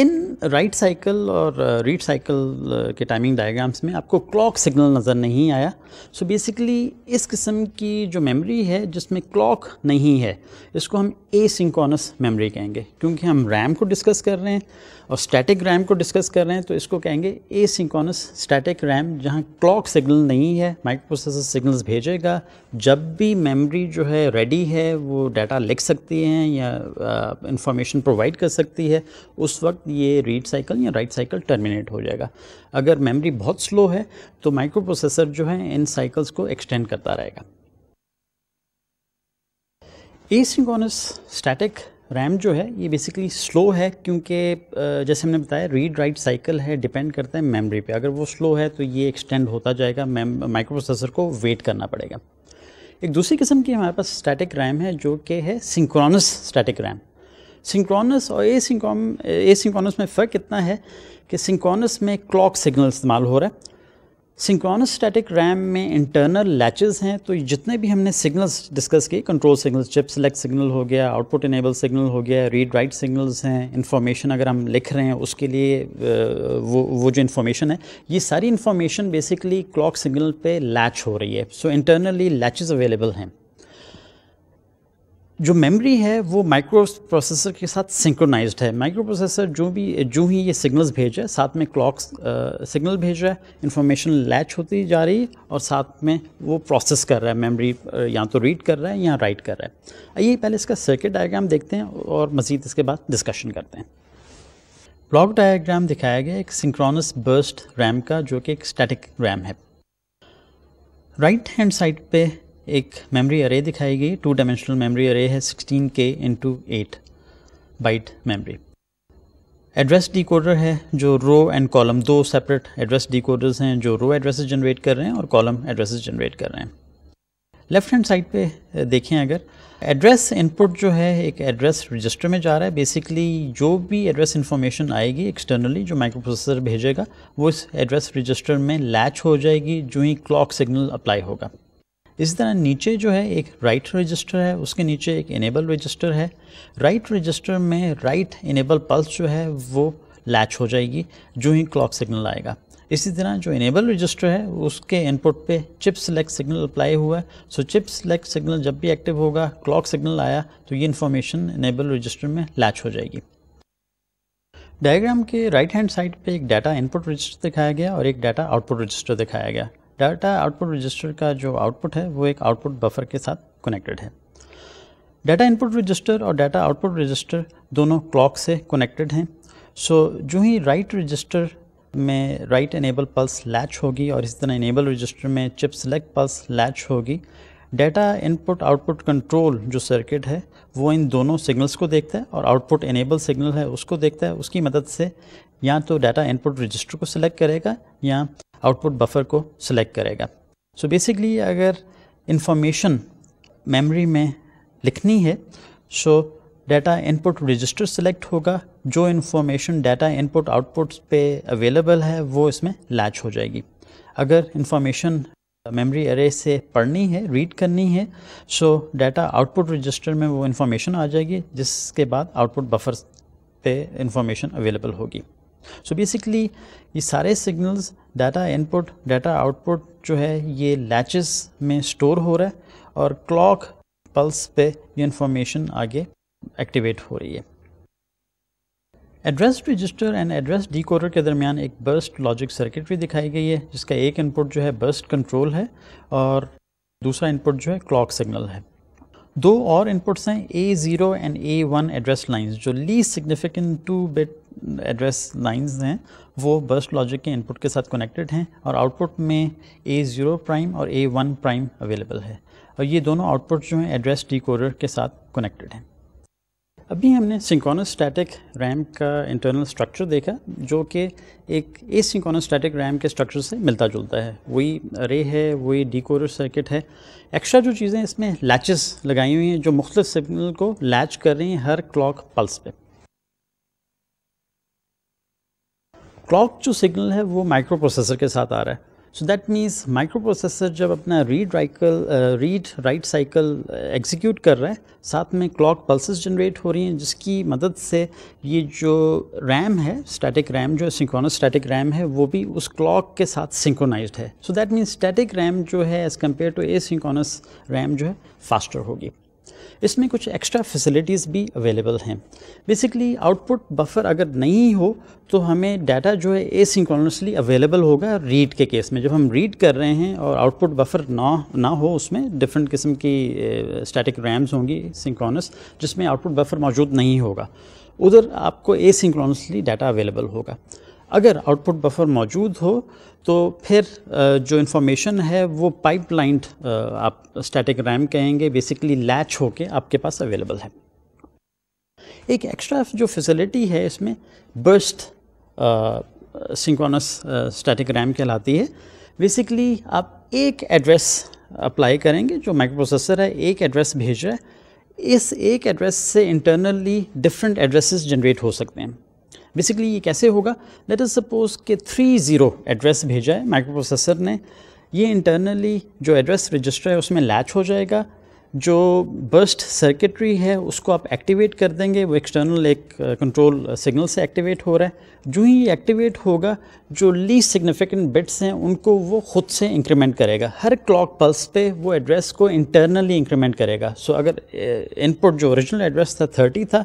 इन राइट साइकिल और रीड uh, साइकिल uh, के टाइमिंग डायग्राम्स में आपको क्लॉक सिग्नल नज़र नहीं आया सो so बेसिकली इस किस्म की जो मेमोरी है जिसमें क्लॉक नहीं है इसको हम ए सिंकॉनस मेमोरी कहेंगे क्योंकि हम रैम को डिस्कस कर रहे हैं और स्टैटिक रैम को डिस्कस कर रहे हैं तो इसको कहेंगे ए सिंकॉनस स्टैटिक रैम जहाँ क्लॉक सिग्नल नहीं है माइक्रोप्रोसेसर सिग्नल्स भेजेगा जब भी मेमोरी जो है रेडी है वो डाटा लिख सकती हैं या इंफॉर्मेशन uh, प्रोवाइड कर सकती है उस वक्त ये रीड साइकिल या राइट साइकिल टर्मिनेट हो जाएगा अगर मेमोरी बहुत स्लो है तो माइक्रो प्रोसेसर जो है इन साइकिल्स को एक्सटेंड करता रहेगा एसिंकोनस स्टैटिक रैम जो है ये बेसिकली स्लो है क्योंकि जैसे हमने बताया रीड राइट साइकिल है डिपेंड करता है मेमोरी पे अगर वो स्लो है तो ये एक्सटेंड होता जाएगा माइक्रोप्रोसेसर को वेट करना पड़ेगा एक दूसरी किस्म की हमारे पास स्टैटिक रैम है जो कि है सिंक्रोनस स्टैटिक रैम सिंक्रोनस और ए एसिंक्रोनस eh, में फ़र्क इतना है कि सिंक्रोनस में क्लॉक सिग्नल इस्तेमाल हो रहा है सिंक्रोनस स्टैटिक रैम में इंटरनल लैचेस हैं तो जितने भी हमने सिग्नल्स डिस्कस किए control signals chip select signal हो गया आउटपुट इनेबल सिग्नल हो गया रीड राइट सिग्नल्स हैं इंफॉर्मेशन अगर हम लिख रहे हैं उसके लिए eh, वो वो जो इन्फॉर्मेशन है ये सारी इन्फॉर्मेशन बेसिकली क्लॉक सिग्नल पे लैच हो रही है सो इंटरनली लैचेज अवेलेबल हैं जो मेमोरी है वो माइक्रो प्रोसेसर के साथ सिंक्रोनाइज्ड है माइक्रो प्रोसेसर जो भी जो ही ये सिग्नल्स भेज रहा है साथ में क्लॉक्स सिग्नल भेज रहा है इंफॉर्मेशन लैच होती जा रही है और साथ में वो प्रोसेस कर रहा है मेमोरी या तो रीड कर रहा है या राइट कर रहा है आइए पहले इसका सर्किट डायग्राम देखते हैं और मज़ीद इसके बाद डिस्कशन करते हैं ब्लॉक डायग्राम दिखाया गया एक सिंक्रोनस बर्स्ट रैम का जो कि एक स्टैटिक रैम है राइट हैंड साइड पे एक मेमोरी अरे दिखाई गई टू डायमेंशनल मेमोरी अरे है sixteen K into eight byte memory address decoder है जो रो एंड कॉलम दो सेपरेट एड्रेस डिकोडर्स हैं जो रो एड्रेसेस जनरेट कर रहे हैं और कॉलम एड्रेसेस जनरेट कर रहे हैं लेफ्ट हैंड साइड पे देखें अगर एड्रेस इनपुट जो है एक एड्रेस रजिस्टर में जा रहा है बेसिकली जो भी एड्रेस इन्फॉर्मेशन आएगी एक्सटर्नली जो माइक्रो भेजेगा वो इस एड्रेस रजिस्टर में लैच हो जाएगी जो ही क्लॉक सिग्नल अप्लाई होगा इसी तरह नीचे जो है एक राइट right रजिस्टर है उसके नीचे एक इनेबल रजिस्टर है राइट right रजिस्टर में राइट इनेबल पल्स जो है वो लैच हो जाएगी जो ही क्लॉक सिग्नल आएगा इसी तरह जो इनेबल रजिस्टर है उसके इनपुट पे चिप सेलेक्ट सिग्नल अप्लाई हुआ है सो चिप सेलेक्ट सिग्नल जब भी एक्टिव होगा क्लॉक सिग्नल आया तो ये इन्फॉर्मेशन इनेबल रजिस्टर में लैच हो जाएगी डायग्राम के राइट हैंड साइड पे एक डाटा इनपुट रजिस्टर दिखाया गया और एक डाटा आउटपुट रजिस्टर दिखाया गया डाटा आउटपुट रजिस्टर का जो आउटपुट है वो एक आउटपुट बफर के साथ कनेक्टेड है डाटा इनपुट रजिस्टर और डाटा आउटपुट रजिस्टर दोनों क्लॉक से कनेक्टेड हैं सो so, जो ही राइट रजिस्टर में राइट इनेबल पल्स लैच होगी और इसी तरह इनेबल रजिस्टर में चिप सेलेक्ट पल्स लैच होगी डाटा इनपुट आउटपुट कंट्रोल जो सर्किट है वो इन दोनों सिग्नल्स को देखता है और आउटपुट इनेबल सिग्नल है उसको देखता है उसकी मदद से या तो डाटा इनपुट रजिस्टर को सिलेक्ट करेगा या आउटपुट बफर को सिलेक्ट करेगा सो so बेसिकली अगर इंफॉर्मेशन मेमोरी में लिखनी है so data input register select होगा जो इन्फॉर्मेशन डाटा इनपुट आउटपुट पे अवेलेबल है वो इसमें लैच हो जाएगी अगर इन्फॉर्मेशन मेमोरी अरे से पढ़नी है रीड करनी है सो डाटा आउटपुट रजिस्टर में वो इन्फॉर्मेशन आ जाएगी जिसके बाद आउटपुट बफर पे इंफॉर्मेशन अवेलेबल होगी सो बेसिकली ये सारे signals data input data output जो है ये लैचेस में स्टोर हो रहा है और क्लॉक पल्स पे ये इन्फॉर्मेशन आगे एक्टिवेट हो रही है address register and address decoder के दरमियान एक बर्स्ट लॉजिक सर्किटरी दिखाई गई है जिसका एक इनपुट जो है बर्स्ट कंट्रोल है और दूसरा इनपुट जो है क्लॉक सिग्नल है दो और इनपुट्स हैं A zero and A one address lines जो least significant two bit address lines हैं वो बस्ट लॉजिक के इनपुट के साथ कनेक्टेड हैं और आउटपुट में ए ज़ीरो प्राइम और ए वन प्राइम अवेलेबल है और ये दोनों आउटपुट जो हैं एड्रेस डी के साथ कनेक्टेड हैं अभी हमने सिंक्रोनस स्टैटिक रैम का इंटरनल स्ट्रक्चर देखा जो कि एक ए सिंक्रोनस स्टैटिक रैम के स्ट्रक्चर से मिलता जुलता है वही रे है वही डिकोडर सर्किट है एक्स्ट्रा जो चीज़ें इसमें लैचेस लगाई हुई हैं जो मुख्त सिग्नल को लैच कर रही हैं हर क्लॉक पल्स पे क्लॉक जो सिग्नल है वो माइक्रो प्रोसेसर के साथ आ रहा है सो दैट मीन्स माइक्रोप्रोसेसर जब अपना read cycle read write cycle execute कर रहा है साथ में क्लॉक पल्सेस जनरेट हो रही हैं जिसकी मदद से ये जो रैम है स्टैटिक रैम जो सिंक्रोनस स्टैटिक रैम है वो भी उस क्लॉक के साथ सिंकोनाइज है so that means static RAM जो है as compare to A asynchronous RAM जो है फास्टर होगी इसमें कुछ एक्स्ट्रा फैसिलिटीज़ भी अवेलेबल हैं बेसिकली आउटपुट बफर अगर नहीं हो तो हमें डाटा जो है एसिंक्रोनसली अवेलेबल होगा रीड के केस में जब हम रीड कर रहे हैं और आउटपुट बफर ना ना हो उसमें डिफरेंट किस्म की स्टैटिक रैम्स होंगी सिंक्रोनस जिसमें आउटपुट बफर मौजूद नहीं होगा उधर आपको एसिंक्रोनसली डाटा अवेलेबल होगा अगर आउटपुट बफर मौजूद हो तो फिर जो इन्फॉर्मेशन है वो पाइपलाइन आप स्टैटिक रैम कहेंगे बेसिकली लैच होके आपके पास अवेलेबल है एक एक्स्ट्रा जो फैसिलिटी है इसमें बर्स्ट सिंक्रोनस स्टैटिक रैम कहलाती है बेसिकली आप एक एड्रेस अप्लाई करेंगे जो माइक्रो प्रोसेसर है एक एड्रेस भेज रहा है इस एक एड्रेस से इंटरनली डिफरेंट एड्रेसेस जनरेट हो सकते हैं बेसिकली ये कैसे होगा लेट अस सपोज के थ्री ज़ीरो एड्रेस भेजा है माइक्रो प्रोसेसर ने ये इंटरनली जो एड्रेस रजिस्टर है उसमें लैच हो जाएगा जो बर्स्ट सर्किटरी है उसको आप एक्टिवेट कर देंगे वो एक्सटर्नल एक कंट्रोल uh, सिग्नल से एक्टिवेट हो रहा है जो ही एक्टिवेट होगा जो लीस्ट सिग्निफिकेंट बिट्स हैं उनको वो खुद से इंक्रीमेंट करेगा हर क्लॉक पल्स पे वो एड्रेस को इंटरनली इंक्रीमेंट करेगा सो so, अगर इनपुट uh, जो ओरिजिनल एड्रेस था थर्टी था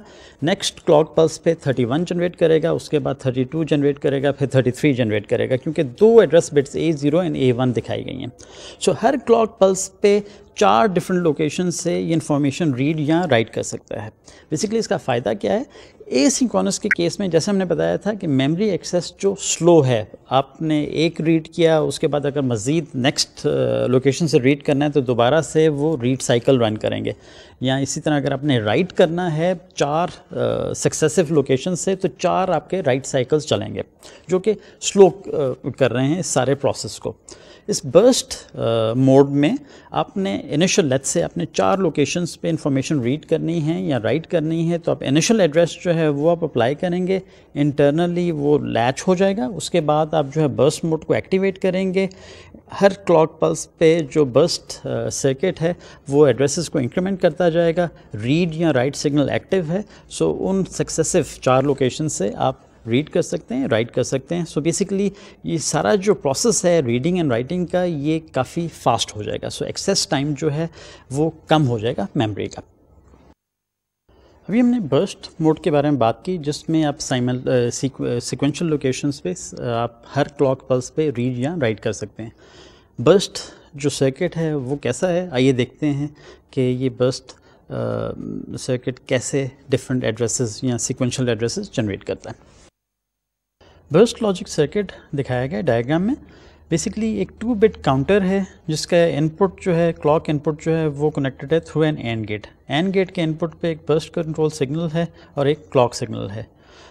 नेक्स्ट क्लॉक पल्स पे वन जनरेट करेगा उसके बाद टू जनरेट करेगा फिर थ्री जनरेट करेगा क्योंकि दो address bits A zero and A one दिखाई गई हैं सो so, हर क्लॉक पल्स पे चार डिफरेंट लोकेशन से ये इन्फॉर्मेशन रीड या राइट कर सकता है बेसिकली इसका फ़ायदा क्या है ए सिंक्रोनस के केस में जैसे हमने बताया था कि मेमोरी एक्सेस जो स्लो है आपने एक रीड किया उसके बाद अगर मज़ीद नेक्स्ट लोकेशन uh, से रीड करना है तो दोबारा से वो रीड साइकिल रन करेंगे या इसी तरह अगर आपने राइट करना है चार सक्सेसिव uh, लोकेशन से तो चार आपके राइट साइकिल्स चलेंगे जो कि स्लो uh, कर रहे हैं इस सारे प्रोसेस को इस बर्स्ट मोड में आपने इनिशियल लेट से आपने चार लोकेशंस पे इंफॉर्मेशन रीड करनी है या राइट करनी है तो आप इनिशियल एड्रेस जो है है वो आप अप्लाई करेंगे इंटरनली वो लैच हो जाएगा उसके बाद आप जो है बर्स्ट मोड को एक्टिवेट करेंगे हर क्लॉक पल्स पे जो बस्ट सर्किट है वो एड्रेसेस को इंक्रीमेंट करता जाएगा रीड या राइट सिग्नल एक्टिव है सो उन सक्सेसिव चार लोकेशन से आप रीड कर सकते हैं राइट कर सकते हैं सो so बेसिकली ये सारा जो प्रोसेस है रीडिंग एंड राइटिंग का ये काफ़ी फास्ट हो जाएगा सो एक्सेस टाइम जो है वो कम हो जाएगा मेमोरी का अभी हमने बर्स्ट मोड के बारे में बात की जिसमें आप साइमल सिक्वेंशल लोकेशंस पे आप हर क्लॉक पल्स पे रीड या राइट कर सकते हैं बर्स्ट जो सर्किट है वो कैसा है आइए देखते हैं कि ये बर्स्ट सर्किट कैसे डिफरेंट एड्रेसेस या सिक्वेंशल एड्रेसेस जनरेट करता है बर्स्ट लॉजिक सर्किट दिखाया गया डायग्राम में बेसिकली एक टू बिट काउंटर है जिसका इनपुट जो है क्लॉक इनपुट जो है वो कनेक्टेड है through an and gate and gate के इनपुट पे एक बर्स्ट कंट्रोल सिग्नल है और एक क्लॉक सिग्नल है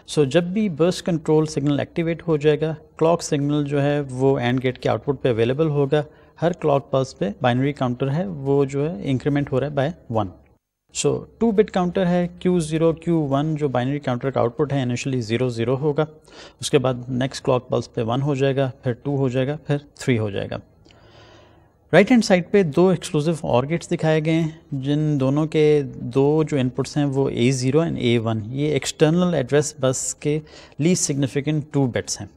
सो so, जब भी बर्स्ट कंट्रोल सिग्नल एक्टिवेट हो जाएगा क्लॉक सिग्नल जो है वो एंड गेट के आउटपुट पे अवेलेबल होगा हर क्लॉक पल्स पे बाइनरी काउंटर है वो जो है इंक्रीमेंट हो रहा है by one so two bit counter है क्यू ज़ीरो क्यू वन जो बाइनरी काउंटर का आउटपुट है इनिशियली ज़ीरो ज़ीरो होगा उसके बाद नेक्स्ट क्लॉक पल्स पे वन हो जाएगा फिर टू हो जाएगा फिर थ्री हो जाएगा राइट हैंड साइड पे दो एक्सक्लूसिव और गेट्स दिखाए गए हैं जिन दोनों के दो जो इनपुट्स हैं वो A zero and A one ये एक्सटर्नल एड्रेस बस के लीस्ट सिग्निफिकेंट टू बिट्स हैं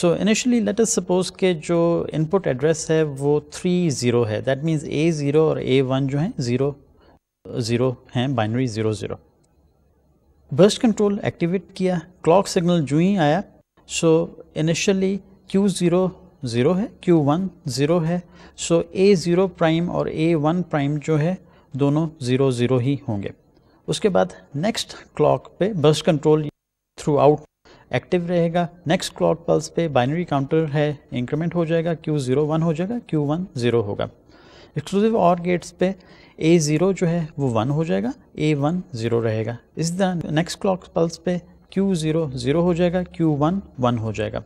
so initially let us suppose के जो इनपुट एड्रेस है वो थ्री ज़ीरो है दैट मीन्स ए ज़ीरो और ए वन जो हैं ज़ीरो ज़ीरो हैं binary zero zero burst control activate किया क्लॉक सिग्नल जो ही आया so initially Q zero zero है क्यू वन ज़ीरो है सो ए ज़ीरो प्राइम और ए वन प्राइम जो है दोनों ज़ीरो ज़ीरो ही होंगे उसके बाद नेक्स्ट क्लॉक पे burst control throughout active रहेगा नेक्स्ट क्लॉक पल्स पे बाइनरी काउंटर है इंक्रीमेंट हो जाएगा क्यू ज़ीरो वन हो जाएगा क्यू वन ज़ीरो होगा एक्सक्लूसिव और गेट्स पे ए ज़ीरो जो है वो वन हो जाएगा ए वन ज़ीरो रहेगा इस द नेक्स्ट क्लॉक पल्स पे क्यू ज़ीरो ज़ीरो हो जाएगा क्यू वन वन हो जाएगा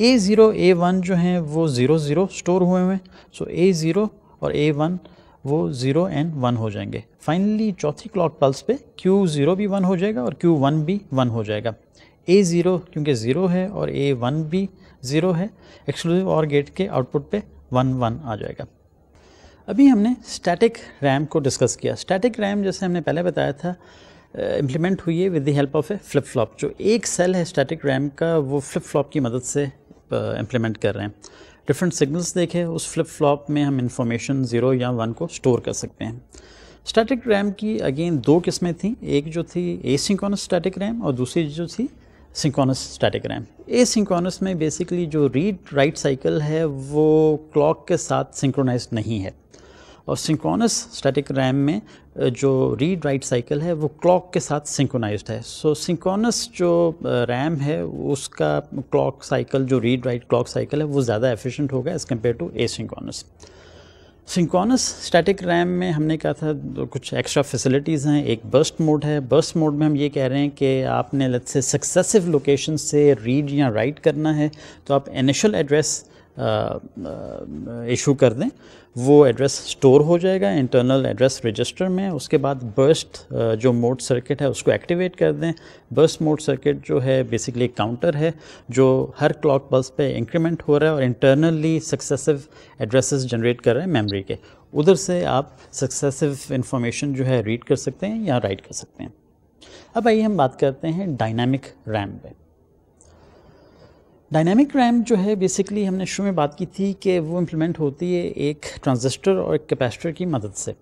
ए ज़ीरो ए वन जो हैं वो ज़ीरो ज़ीरो स्टोर हुए हुए हैं सो ए ज़ीरो और ए वन वो ज़ीरो एंड वन हो जाएंगे फाइनली चौथी क्लॉक पल्स पे क्यू ज़ीरो भी वन हो जाएगा और क्यू वन भी वन हो जाएगा ए ज़ीरो क्योंकि ज़ीरो है और ए वन भी ज़ीरो है एक्सक्लूसिव और गेट के आउटपुट पे वन वन आ जाएगा अभी हमने स्टैटिक रैम को डिस्कस किया स्टैटिक रैम जैसे हमने पहले बताया था इम्प्लीमेंट हुई है with the help of a flip flop जो एक सेल है स्टैटिक रैम का वो फ्लिप फ्लॉप की मदद से इम्प्लीमेंट कर रहे हैं डिफरेंट सिग्नल्स देखे उस फ्लिप फ्लॉप में हम इंफॉर्मेशन ज़ीरो या वन को स्टोर कर सकते हैं स्टैटिक रैम की अगेन दो किस्में थी एक जो थी ए सिंकोनस स्टैटिक रैम और दूसरी जो थी synchronous static RAM a synchronous में बेसिकली जो रीड राइट साइकिल है वो क्लॉक के साथ सिंक्रोनाइज नहीं है और सिंक्रोनस स्टैटिक रैम में जो रीड राइट साइकिल है वो क्लॉक के साथ सिंक्रोनाइज्ड है सो so, सिंक्रोनस जो रैम है उसका क्लॉक साइकिल जो रीड राइट क्लॉक साइकिल है वो ज़्यादा एफिशिएंट होगा as compare to A synchronous synchronous static RAM में हमने कहा था कुछ एक्स्ट्रा फैसिलिटीज़ हैं एक बर्स्ट मोड है बर्स्ट मोड में हम ये कह रहे हैं कि आपने लत से सक्सेसिव लोकेशन से रीड या राइट करना है तो आप इनिशियल एड्रेस इशू कर दें वो एड्रेस स्टोर हो जाएगा इंटरनल एड्रेस रजिस्टर में उसके बाद बर्स्ट जो मोड सर्किट है उसको एक्टिवेट कर दें बर्स्ट मोड सर्किट जो है बेसिकली काउंटर है जो हर क्लॉक पल्स पे इंक्रीमेंट हो रहा है और इंटरनली सक्सेसिव एड्रेसेस जनरेट कर रहे हैं मेमोरी के उधर से आप सक्सेसिव इन्फॉर्मेशन जो है रीड कर सकते हैं या राइट कर सकते हैं अब आइए हम बात करते हैं डायनामिक रैम पे डायनेमिक रैम जो है बेसिकली हमने शुरू में बात की थी कि वो इम्प्लीमेंट होती है एक ट्रांजिस्टर और एक कैपेसिटर की मदद से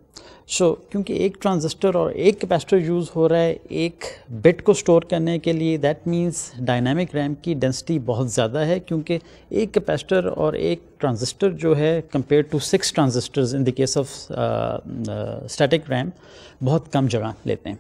सो so, क्योंकि एक ट्रांजिस्टर और एक कैपेसिटर यूज़ हो रहा है एक बिट को स्टोर करने के लिए दैट मींस डायनेमिक रैम की डेंसिटी बहुत ज़्यादा है क्योंकि एक कैपेसिटर और एक ट्रांजिस्टर जो है compare to six transistors in the case of static RAM बहुत कम जगह लेते हैं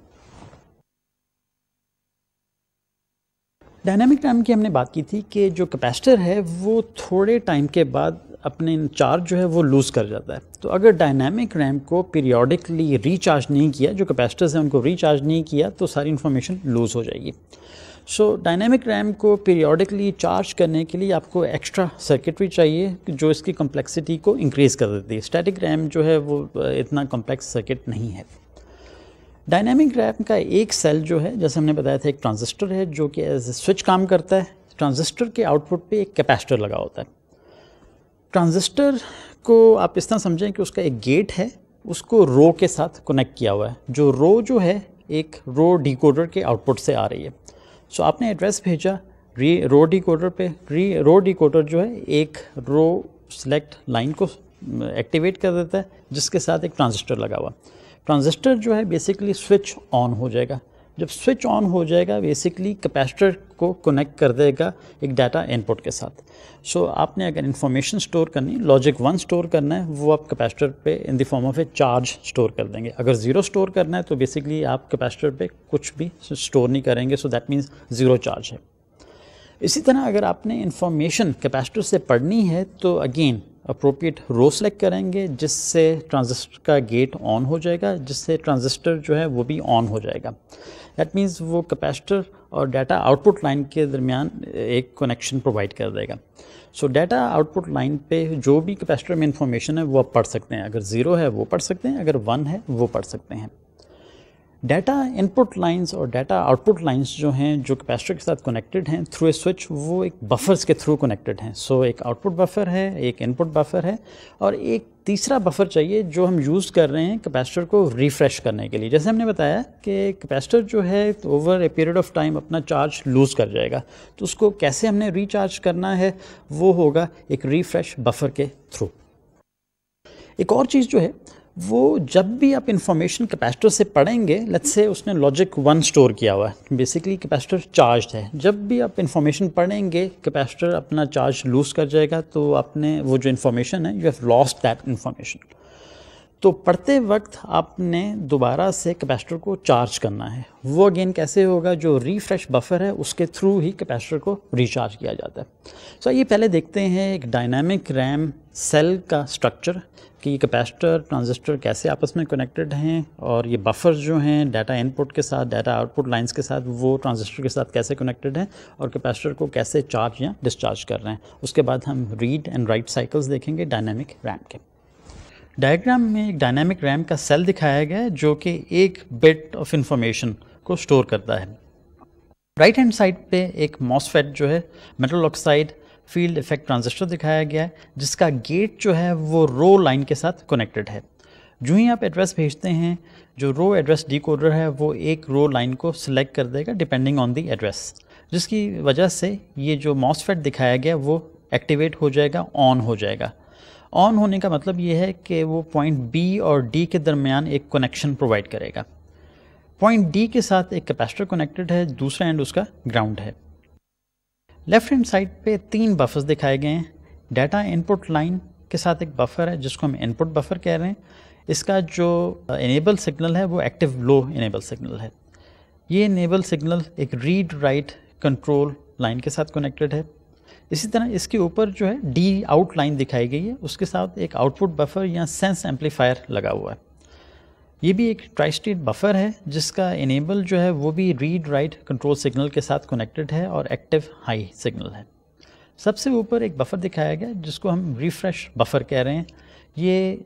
डायनामिक टाइम की हमने बात की थी कि जो कैपेसिटर है वो थोड़े टाइम के बाद अपने चार्ज जो है वो लूज़ कर जाता है तो अगर डायनामिक रैम को पीरियोडिकली रिचार्ज नहीं किया जो कैपेसिटर्स हैं उनको रिचार्ज नहीं किया तो सारी इन्फॉर्मेशन लूज़ हो जाएगी सो डायनामिक रैम को पीरियोडिकली चार्ज करने के लिए आपको एक्स्ट्रा सर्किटरी चाहिए जो इसकी कम्प्लेक्सिटी को इंक्रीज़ कर देती है स्टैटिक रैम जो है वो इतना कम्प्लेक्स सर्किट नहीं है डायनेमिक रैम का एक सेल जो है जैसे हमने बताया था एक ट्रांजिस्टर है जो कि एज ए स्विच काम करता है ट्रांजिस्टर के आउटपुट पे एक कैपेसिटर लगा होता है ट्रांजिस्टर को आप इस तरह समझें कि उसका एक गेट है उसको रो के साथ कनेक्ट किया हुआ है जो रो जो है एक रो डिकोडर के आउटपुट से आ रही है सो so, आपने एड्रेस भेजा री रो डिकोडर पे री रो डिकोडर जो है एक रो सेलेक्ट लाइन को एक्टिवेट mm, कर देता है जिसके साथ एक ट्रांजिस्टर लगा हुआ ट्रांजिस्टर जो है बेसिकली स्विच ऑन हो जाएगा जब स्विच ऑन हो जाएगा बेसिकली कैपेसिटर को कनेक्ट कर देगा एक डाटा इनपुट के साथ सो so, आपने अगर इन्फॉर्मेशन स्टोर करनी लॉजिक वन स्टोर करना है वो आप कैपेसिटर पे in the form of a charge store कर देंगे अगर ज़ीरो स्टोर करना है तो बेसिकली आप कैपेसिटर पे कुछ भी स्टोर नहीं करेंगे so that means zero charge है इसी तरह अगर आपने इन्फॉर्मेशन कैपेसिटर से पढ़नी है तो अगेन अप्रोप्रिएट रो सेलेक्ट करेंगे जिससे ट्रांजिस्टर का गेट ऑन हो जाएगा जिससे ट्रांजिस्टर जो है वो भी ऑन हो जाएगा दैट मीन्स वो कैपेसिटर और डाटा आउटपुट लाइन के दरमियान एक कनेक्शन प्रोवाइड कर देगा सो डाटा आउटपुट लाइन पे जो भी कैपेसिटर में इंफॉर्मेशन है वो आप पढ़ सकते हैं अगर ज़ीरो है वो पढ़ सकते हैं अगर वन है वो पढ़ सकते हैं डाटा इनपुट लाइंस और डाटा आउटपुट लाइंस जो हैं जो कैपेसिटर के साथ कनेक्टेड हैं थ्रू ए स्विच वो एक बफर्स के थ्रू कनेक्टेड हैं सो so, एक आउटपुट बफर है एक इनपुट बफर है और एक तीसरा बफर चाहिए जो हम यूज़ कर रहे हैं कैपेसिटर को रिफ़्रेश करने के लिए जैसे हमने बताया कि कैपेसिटर जो है over a period of time अपना चार्ज लूज़ कर जाएगा तो उसको कैसे हमने रिचार्ज करना है वो होगा एक रिफ़्रेश बफर के थ्रू एक और चीज़ जो है वो जब भी आप इन्फॉर्मेशन कैपेसिटर से पढ़ेंगे लेट्स से उसने लॉजिक वन स्टोर किया हुआ है बेसिकली कैपेसिटर चार्ज है जब भी आप इन्फॉर्मेशन पढ़ेंगे कैपेसिटर अपना चार्ज लूज कर जाएगा तो आपने वो जो इन्फॉर्मेशन है you have lost that information तो पढ़ते वक्त आपने दोबारा से कैपेसिटर को चार्ज करना है वो अगेन कैसे होगा जो रीफ्रेश बफर है उसके थ्रू ही कैपेसिटर को रिचार्ज किया जाता है सो so, ये पहले देखते हैं एक डायनामिक रैम सेल का स्ट्रक्चर कि कैपेसिटर ट्रांजिस्टर कैसे आपस में कनेक्टेड हैं और ये बफर जो हैं डाटा इनपुट के साथ डाटा आउटपुट लाइंस के साथ वो ट्रांजिस्टर के साथ कैसे कनेक्टेड हैं और कैपेसिटर को कैसे चार्ज या डिस्चार्ज कर रहे हैं उसके बाद हम रीड एंड राइट साइकिल्स देखेंगे डायनामिक रैम के डायग्राम में एक डायनामिक रैम का सेल दिखाया गया है जो कि एक बिट ऑफ इंफॉर्मेशन को स्टोर करता है राइट हैंड साइड पे एक मॉसफेट जो है metal oxide field effect transistor दिखाया गया है जिसका गेट जो है वो रो लाइन के साथ कनेक्टेड है जो ही आप एड्रेस भेजते हैं जो रो एड्रेस डिकोडर है वो एक रो लाइन को सिलेक्ट कर देगा डिपेंडिंग ऑन दी एड्रेस जिसकी वजह से ये जो मॉसफेट दिखाया गया वो एक्टिवेट हो जाएगा ऑन हो जाएगा ऑन होने का मतलब ये है कि वो पॉइंट बी और डी के दरमियान एक कनेक्शन प्रोवाइड करेगा पॉइंट डी के साथ एक कैपेसिटर कनेक्टेड है दूसरा एंड उसका ग्राउंड है लेफ्ट हैंड साइड पे तीन बफर्स दिखाए गए हैं डाटा इनपुट लाइन के साथ एक बफर है जिसको हम इनपुट बफर कह रहे हैं इसका जो इनेबल uh, सिग्नल है वो एक्टिव लो इनेबल सिग्नल है ये इनेबल सिग्नल एक रीड राइट कंट्रोल लाइन के साथ कनेक्टेड है इसी तरह इसके ऊपर जो है डी आउट लाइन दिखाई गई है उसके साथ एक आउटपुट बफर या सेंस एम्पलीफायर लगा हुआ है ये भी एक ट्राई स्टेट बफर है जिसका इनेबल जो है वो भी रीड राइट कंट्रोल सिग्नल के साथ कनेक्टेड है और एक्टिव हाई सिग्नल है सबसे ऊपर एक बफर दिखाया गया जिसको हम रिफ्रेश बफर कह रहे हैं ये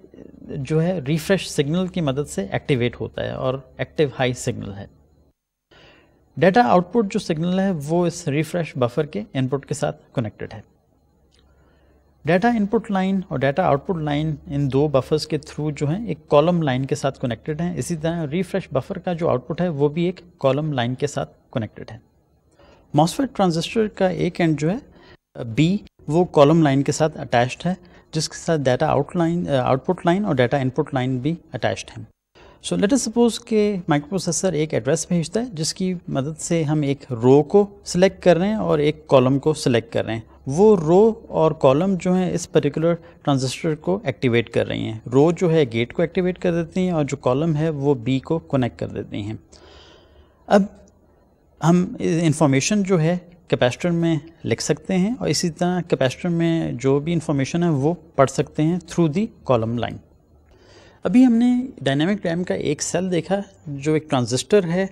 जो है रिफ्रेश सिग्नल की मदद से एक्टिवेट होता है और एक्टिव हाई सिग्नल है डेटा आउटपुट जो सिग्नल है वो इस रिफ्रेश बफर के इनपुट के साथ कनेक्टेड है डाटा इनपुट लाइन और डाटा आउटपुट लाइन इन दो बफर्स के थ्रू जो है एक कॉलम लाइन के साथ कनेक्टेड है इसी तरह रिफ्रेश बफर का जो आउटपुट है वो भी एक कॉलम लाइन के साथ कनेक्टेड है मॉसफेट ट्रांजिस्टर का एक एंड जो है बी वो कॉलम लाइन के साथ अटैच्ड है जिसके साथ data out line output line और डाटा इनपुट लाइन भी अटैच्ड है सो लेट अस सपोज के माइक्रोप्रोसेसर एक एड्रेस भेजता है जिसकी मदद से हम एक रो को सिलेक्ट कर रहे हैं और एक कॉलम को सिलेक्ट कर रहे हैं वो रो और कॉलम जो है इस पर्टिकुलर ट्रांजिस्टर को एक्टिवेट कर रही हैं रो जो है गेट को एक्टिवेट कर देती हैं और जो कॉलम है वो बी को कनेक्ट कर देती हैं अब हम इंफॉर्मेशन जो है कैपेसिटर में लिख सकते हैं और इसी तरह कैपेसिटर में जो भी इंफॉर्मेशन है वो पढ़ सकते हैं थ्रू दी कॉलम लाइन अभी हमने डायनामिक रैम का एक सेल देखा जो एक ट्रांजिस्टर है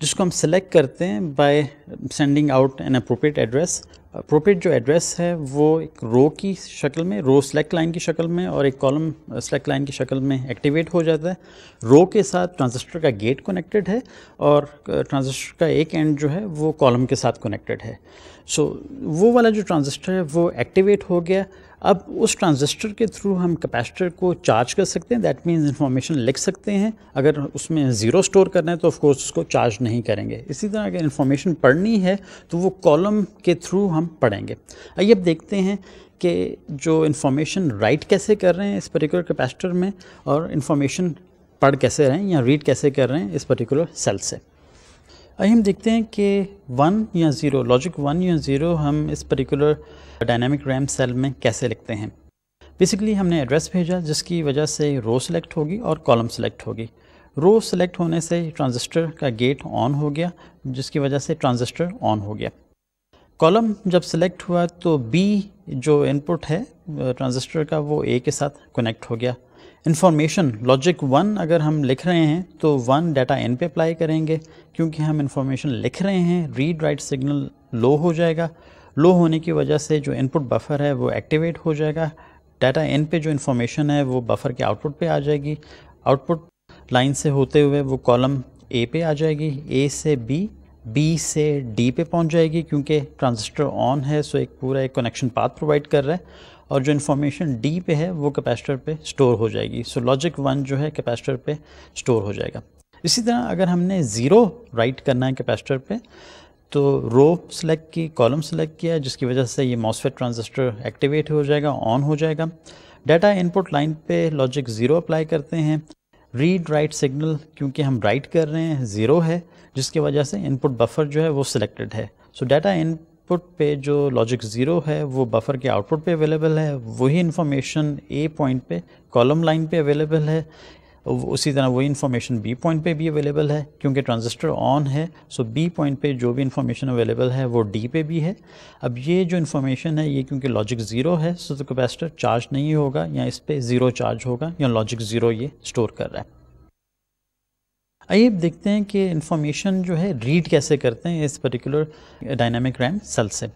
जिसको हम सेलेक्ट करते हैं by sending out an appropriate address appropriate जो एड्रेस है वो एक रो की शक्ल में रो सेलेक्ट लाइन की शक्ल में और एक कॉलम सेलेक्ट लाइन की शक्ल में एक्टिवेट हो जाता है रो के साथ ट्रांजिस्टर का गेट कनेक्टेड है और ट्रांजिस्टर uh, का एक एंड जो है वो कॉलम के साथ कनेक्टेड है सो so, वो वाला जो ट्रांजिस्टर है वो एक्टिवेट हो गया अब उस ट्रांजिस्टर के थ्रू हम कैपेसिटर को चार्ज कर सकते हैं दैट मीन्स इन्फॉर्मेशन लिख सकते हैं अगर उसमें ज़ीरो स्टोर करना है तो ऑफकोर्स उसको चार्ज नहीं करेंगे इसी तरह अगर इन्फॉर्मेशन पढ़नी है तो वो कॉलम के थ्रू हम पढ़ेंगे आइए अब देखते हैं कि जो इन्फॉर्मेशन राइट कैसे कर रहे हैं इस पर्टिकुलर कैपेसिटर में और इन्फॉर्मेशन पढ़ कैसे रहे हैं या रीड कैसे कर रहे हैं इस पर्टिकुलर सेल से आइए हम देखते हैं कि वन या ज़ीरो लॉजिक वन या ज़ीरो हम इस पर्टिकुलर डायनामिक रैम सेल में कैसे लिखते हैं बेसिकली हमने एड्रेस भेजा जिसकी वजह से रो सेलेक्ट होगी और कॉलम सेलेक्ट होगी रो सेलेक्ट होने से ट्रांजिस्टर का गेट ऑन हो गया जिसकी वजह से ट्रांजिस्टर ऑन हो गया कॉलम जब सेलेक्ट हुआ तो बी जो इनपुट है ट्रांजिस्टर का वो ए के साथ कनेक्ट हो गया इन्फॉर्मेशन लॉजिक वन अगर हम लिख रहे हैं तो वन डाटा एन पे अप्लाई करेंगे क्योंकि हम इन्फॉर्मेशन लिख रहे हैं रीड राइट सिग्नल लो हो जाएगा लो होने की वजह से जो इनपुट बफर है वो एक्टिवेट हो जाएगा डाटा एन पे जो इन्फॉर्मेशन है वो बफर के आउटपुट पे आ जाएगी आउटपुट लाइन से होते हुए वो कॉलम ए पे आ जाएगी ए से बी बी से डी पे पहुंच जाएगी क्योंकि ट्रांजिस्टर ऑन है सो एक पूरा एक कनेक्शन पाथ प्रोवाइड कर रहा है और जो इन्फॉर्मेशन डी पे है वो कैपेसिटर पे स्टोर हो जाएगी सो लॉजिक वन जो है कैपेसिटर पे स्टोर हो जाएगा इसी तरह अगर हमने ज़ीरो राइट करना है कैपेसिटर पे तो रो सेलेक्ट की कॉलम सेलेक्ट किया जिसकी वजह से ये मॉसफेट ट्रांजिस्टर एक्टिवेट हो जाएगा ऑन हो जाएगा डाटा इनपुट लाइन पे लॉजिक ज़ीरो अप्लाई करते हैं रीड राइट सिग्नल क्योंकि हम राइट कर रहे हैं ज़ीरो है जिसके वजह से इनपुट बफर जो है वो सिलेक्टेड है सो डाटा इनपुट पे जो लॉजिक ज़ीरो है वो बफर के आउटपुट पे अवेलेबल है वही इन्फॉर्मेशन ए पॉइंट पे कॉलम लाइन पे अवेलेबल है उसी तरह वही इन्फॉर्मेशन बी पॉइंट पे भी अवेलेबल है क्योंकि ट्रांजिस्टर ऑन है सो बी पॉइंट पे जो भी इन्फॉर्मेशन अवेलेबल है वो डी पे भी है अब ये जो इन्फॉर्मेशन है ये क्योंकि लॉजिक ज़ीरो है सो तो कैपेसिटर चार्ज नहीं होगा या इस पर ज़ीरो चार्ज होगा या लॉजिक ज़ीरो ये स्टोर कर रहा है आइए अब देखते हैं कि इन्फॉर्मेशन जो है रीड कैसे करते हैं इस पर्टिकुलर डायनामिक रैम सेल से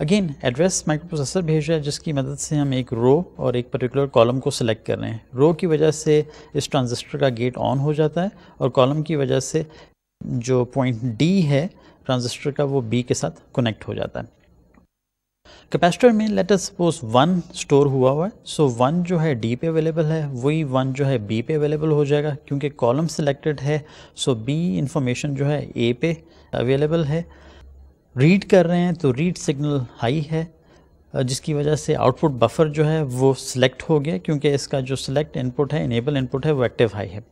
अगेन एड्रेस माइक्रोप्रोसेसर भेज रहा है जिसकी मदद से हम एक रो और एक पर्टिकुलर कॉलम को सिलेक्ट कर रहे हैं रो की वजह से इस ट्रांजिस्टर का गेट ऑन हो जाता है और कॉलम की वजह से जो पॉइंट डी है ट्रांजिस्टर का वो बी के साथ कनेक्ट हो जाता है कैपेसिटर में let us suppose one store हुआ हुआ है सो so वन जो है डी पे अवेलेबल है वही वन जो है बी पे अवेलेबल हो जाएगा क्योंकि कॉलम सिलेक्टेड है सो बी इंफॉर्मेशन जो है ए पे अवेलेबल है रीड कर रहे हैं तो रीड सिग्नल हाई है जिसकी वजह से आउटपुट बफर जो है वो सिलेक्ट हो गया क्योंकि इसका जो सिलेक्ट इनपुट है इनेबल इनपुट है वो एक्टिव हाई है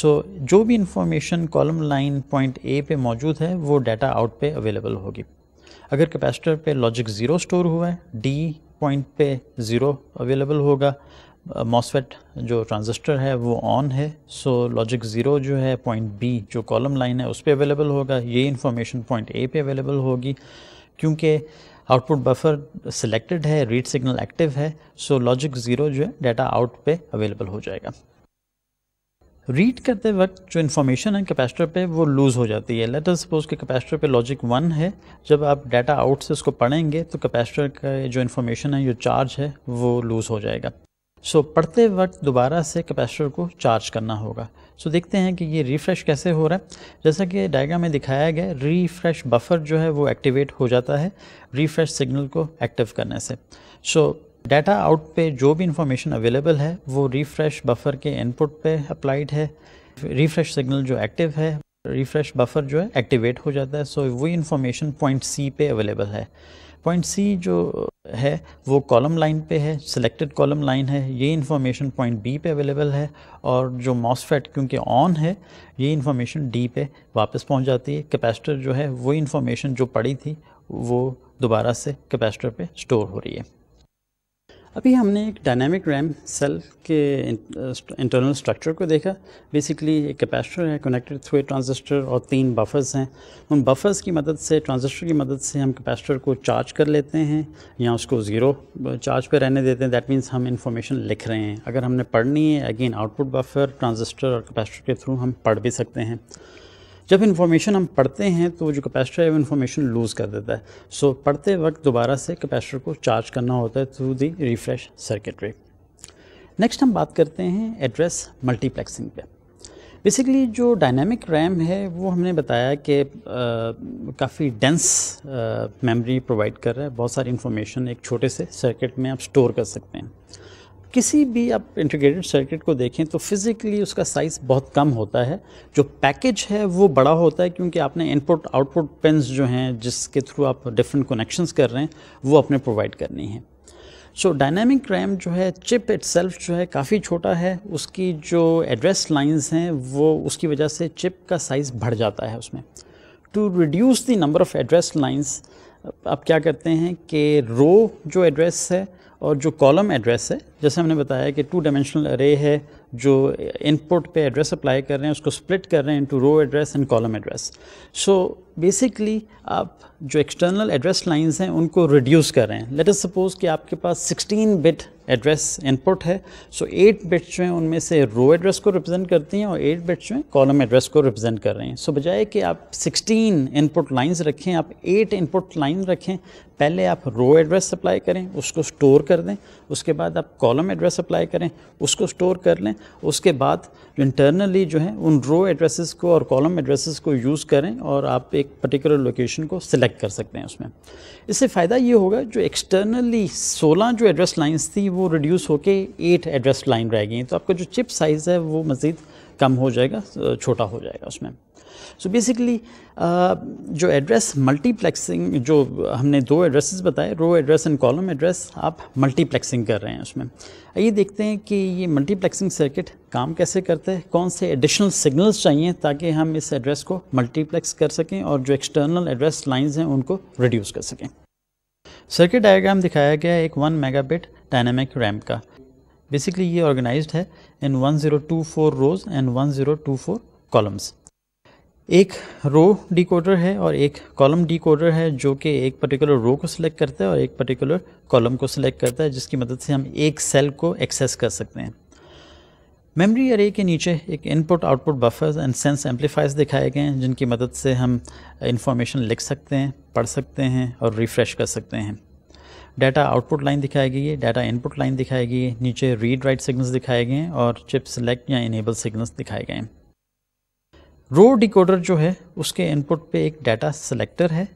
सो so, जो भी information column line point A पे मौजूद है वो डाटा आउट पे अवेलेबल होगी अगर कैपेसिटर पे लॉजिक ज़ीरो स्टोर हुआ है डी पॉइंट पे ज़ीरो अवेलेबल होगा मॉसफेट जो ट्रांजिस्टर है वो ऑन है सो लॉजिक ज़ीरो जो है पॉइंट बी जो कॉलम लाइन है उस पर अवेलेबल होगा ये इन्फॉर्मेशन पॉइंट ए पे अवेलेबल होगी क्योंकि आउटपुट बफर सिलेक्टेड है रीड सिग्नल एक्टिव है सो लॉजिक ज़ीरो जो है डाटा आउट पे अवेलेबल हो जाएगा रीड करते वक्त जो इन्फॉर्मेशन है कैपेसिटर पे वो लूज़ हो जाती है लेटर सपोज के कैपेसिटर पे लॉजिक वन है जब आप डाटा आउट से उसको पढ़ेंगे तो कैपेसिटर का जो इन्फॉर्मेशन है जो चार्ज है वो लूज़ हो जाएगा सो so, पढ़ते वक्त दोबारा से कैपेसिटर को चार्ज करना होगा सो so, देखते हैं कि ये रिफ़्रेश कैसे हो रहा है जैसा कि डायग्राम में दिखाया गया रिफ़्रेश बफर जो है वो एक्टिवेट हो जाता है रिफ़्रेश सिग्नल को एक्टिव करने से सो डाटा आउट पे जो भी इंफॉर्मेशन अवेलेबल है वो रिफ़्रेश बफर के इनपुट पे अप्लाइड है रिफ़्रेश सिग्नल जो एक्टिव है रिफ़्रेश बफर जो है एक्टिवेट हो जाता है सो so, वही इन्फॉर्मेशन पॉइंट सी पे अवेलेबल है पॉइंट सी जो है वो कॉलम लाइन पे है सिलेक्टेड कॉलम लाइन है ये इन्फॉर्मेशन पॉइंट बी पे अवेलेबल है और जो मॉसफेट क्योंकि ऑन है ये इन्फॉर्मेशन डी पे वापस पहुंच जाती है कैपेसिटर जो है वो इन्फॉर्मेशन जो पड़ी थी वो दोबारा से कैपेसिटर पे स्टोर हो रही है अभी हमने एक डायनामिक रैम सेल के इंटरनल स्ट्रक्चर uh, को देखा बेसिकली एक कैपेसिटर है कनेक्टेड थ्रू ए ट्रांजिस्टर और तीन बफर्स हैं उन बफर्स की मदद से ट्रांजिस्टर की मदद से हम कैपेसिटर को चार्ज कर लेते हैं या उसको ज़ीरो चार्ज पर रहने देते हैं दैट मींस हम इंफॉर्मेशन लिख रहे हैं अगर हमने पढ़नी है अगेन आउटपुट बफर ट्रांजिस्टर और कैपेसिटर के थ्रू हम पढ़ भी सकते हैं जब इन्फॉर्मेशन हम पढ़ते हैं तो जो कैपेसिटर है वो इन्फॉर्मेशन लूज़ कर देता है सो so, पढ़ते वक्त दोबारा से कैपेसिटर को चार्ज करना होता है through the refresh circuitry next हम बात करते हैं एड्रेस मल्टीप्लेक्सिंग पे बेसिकली जो डायनामिक रैम है वो हमने बताया कि काफ़ी डेंस मेमोरी प्रोवाइड कर रहा है बहुत सारी इन्फॉर्मेशन एक छोटे से सर्किट में आप स्टोर कर सकते हैं किसी भी आप इंटीग्रेटेड सर्किट को देखें तो फिज़िकली उसका साइज़ बहुत कम होता है जो पैकेज है वो बड़ा होता है क्योंकि आपने इनपुट आउटपुट पेंस जो हैं जिसके थ्रू आप डिफरेंट कनेक्शंस कर रहे हैं वो अपने प्रोवाइड करनी है सो डायनामिक रैम जो है चिप इट जो है काफ़ी छोटा है उसकी जो एड्रेस लाइन्स हैं वो उसकी वजह से चिप का साइज़ बढ़ जाता है उसमें to reduce the number of address lines आप क्या करते हैं कि रो जो एड्रेस है और जो कॉलम एड्रेस है जैसे हमने बताया कि टू डायमेंशनल अरे है जो इनपुट पे एड्रेस अप्लाई कर रहे हैं उसको स्प्लिट कर रहे हैं into row address and column address so basically आप जो एक्सटर्नल एड्रेस लाइंस हैं उनको रिड्यूस कर रहे हैं लेट अस सपोज कि आपके पास 16 बिट एड्रेस इनपुट है सो so 8 बिट्स जो हैं उनमें से रो एड्रेस को रिप्रेजेंट करती हैं और 8 बिट्स जो हैं कॉलम एड्रेस को रिप्रेजेंट कर रहे हैं सो so बजाय कि आप 16 इनपुट लाइंस रखें आप 8 इनपुट लाइन रखें पहले आप रो एड्रेस अप्लाई करें उसको स्टोर कर दें उसके बाद आप कॉलम एड्रेस अप्लाई करें उसको स्टोर कर लें उसके बाद इंटरनली जो है उन रो एड्रेसेस को और कॉलम एड्रेसेस को यूज़ करें और आप एक पर्टिकुलर लोकेशन को सिलेक्ट कर सकते हैं उसमें इससे फ़ायदा ये होगा जो एक्सटर्नली 16 जो एड्रेस लाइंस थी वो रिड्यूस होकर 8 एड्रेस लाइन रह गई तो आपका जो चिप साइज़ है वो मज़ीद कम हो जाएगा छोटा हो जाएगा उसमें सो so बेसिकली uh, जो एड्रेस मल्टीप्लेक्सिंग जो हमने दो एड्रेसेस बताए row address and column address आप मल्टीप्लेक्सिंग कर रहे हैं उसमें आइए देखते हैं कि ये मल्टीप्लेक्सिंग सर्किट काम कैसे करते है कौन से एडिशनल सिग्नल्स चाहिए ताकि हम इस एड्रेस को मल्टीप्लेक्स कर सकें और जो एक्सटर्नल एड्रेस लाइन्स हैं उनको रिड्यूस कर सकें सर्किट डायग्राम दिखाया गया है एक वन मेगाबिट डायनामिक रैम का बेसिकली ये ऑर्गेनाइज है इन 1024 रोज एंड 1024 कॉलम्स एक रो डिकोडर है और एक कॉलम डिकोडर है जो कि एक पर्टिकुलर रो को सिलेक्ट करता है और एक पर्टिकुलर कॉलम को सिलेक्ट करता है जिसकी मदद से हम एक सेल को एक्सेस कर सकते हैं मेमोरी अरे के नीचे एक input output buffers and sense amplifiers दिखाए गए हैं जिनकी मदद से हम इंफॉर्मेशन लिख सकते हैं पढ़ सकते हैं और रिफ़्रेश कर सकते हैं डाटा आउटपुट लाइन दिखाई गई है डाटा इनपुट लाइन दिखाई गई है नीचे रीड राइट सिग्नल्स दिखाए गए हैं और चिप सेलेक्ट या इनेबल सिग्नल्स दिखाए गए हैं रो डिकोडर जो है उसके इनपुट पे एक डाटा सेलेक्टर है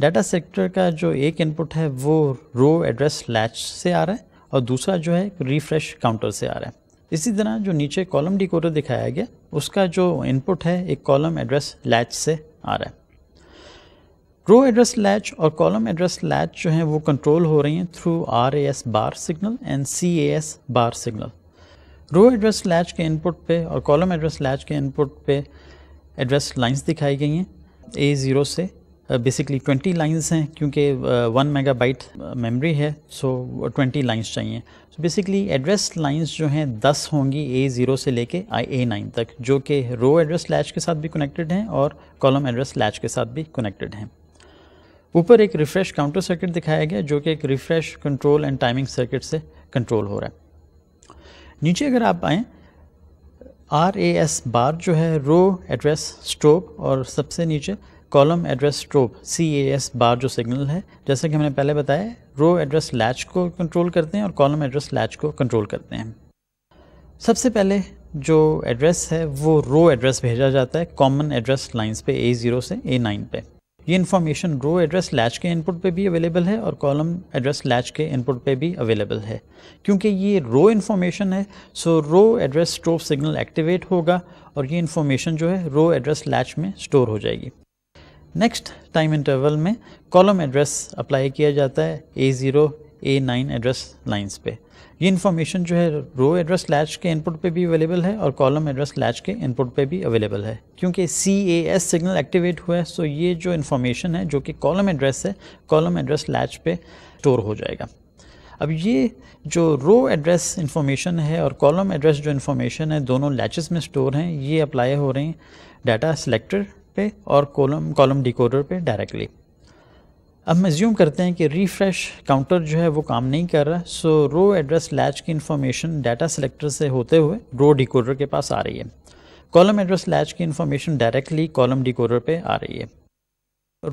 डाटा सेलेक्टर का जो एक इनपुट है वो रो एड्रेस लैच से आ रहा है और दूसरा जो है रिफ्रेश काउंटर से आ रहा है इसी तरह जो नीचे कॉलम डिकोडर दिखाया गया उसका जो इनपुट है एक कॉलम एड्रेस लैच से आ रहा है रो एड्रेस लैच और कॉलम एड्रेस लैच जो हैं वो कंट्रोल हो रही हैं through R A S bar signal and C A S bar signal row address latch के इनपुट पे और कॉलम एड्रेस लैच के इनपुट पे एड्रेस लाइंस दिखाई गई हैं ए ज़ीरो से बेसिकली ट्वेंटी लाइंस हैं क्योंकि वन मेगा बाइट मेमरी है सो ट्वेंटी लाइंस चाहिए सो बेसिकली एड्रेस लाइंस जो हैं दस होंगी ए ज़ीरो से लेके आई ए नाइन तक जो कि रो एड्रेस लैच के साथ भी कनेक्टेड हैं और कॉलम एड्रेस लैच के साथ भी कनेक्टेड हैं ऊपर एक रिफ्रेश काउंटर सर्किट दिखाया गया जो कि एक refresh control and timing circuit से कंट्रोल हो रहा है नीचे अगर आप आएँ आर ए एस बार जो है रो एड्रेस स्ट्रोप और सबसे नीचे column address strobe C A S bar जो सिग्नल है जैसे कि हमने पहले बताया रो एड्रेस लैच को कंट्रोल करते हैं और कॉलम एड्रेस लैच को कंट्रोल करते हैं सबसे पहले जो एड्रेस है वो रो एड्रेस भेजा जाता है कॉमन एड्रेस लाइंस पे ए ज़ीरो से ए नाइन पे ये इन्फॉर्मेशन रो एड्रेस लैच के इनपुट पे भी अवेलेबल है और कॉलम एड्रेस लैच के इनपुट पे भी अवेलेबल है क्योंकि ये रो इन्फॉर्मेशन है so row address strobe signal activate होगा और ये इन्फॉर्मेशन जो है रो एड्रेस लैच में स्टोर हो जाएगी नेक्स्ट टाइम इंटरवल में कॉलम एड्रेस अप्लाई किया जाता है A zero A nine address lines पे ये इन्फॉर्मेशन जो है रो एड्रेस लैच के इनपुट पे भी अवेलेबल है और कॉलम एड्रेस लैच के इनपुट पे भी अवेलेबल है क्योंकि C A S signal activate हुआ है सो ये जो इन्फॉर्मेशन है जो कि कॉलम एड्रेस है कॉलम एड्रेस लैच पे स्टोर हो जाएगा अब ये जो रो एड्रेस इन्फॉर्मेशन है और कॉलम एड्रेस जो इन्फॉर्मेशन है दोनों लैचेस में स्टोर हैं ये अप्लाई हो रहे हैं डाटा सेलेक्टर पे और कॉलम कॉलम डिकोडर पे डायरेक्टली अब हम ज्यूम करते हैं कि रिफ्रेश काउंटर जो है वो काम नहीं कर रहा सो रो एड्रेस लैच की इन्फॉर्मेशन डाटा सेलेक्टर से होते हुए रो डिकोडर के पास आ रही है कॉलम एड्रेस लैच की इन्फॉर्मेशन डायरेक्टली कॉलम डिकोडर पे आ रही है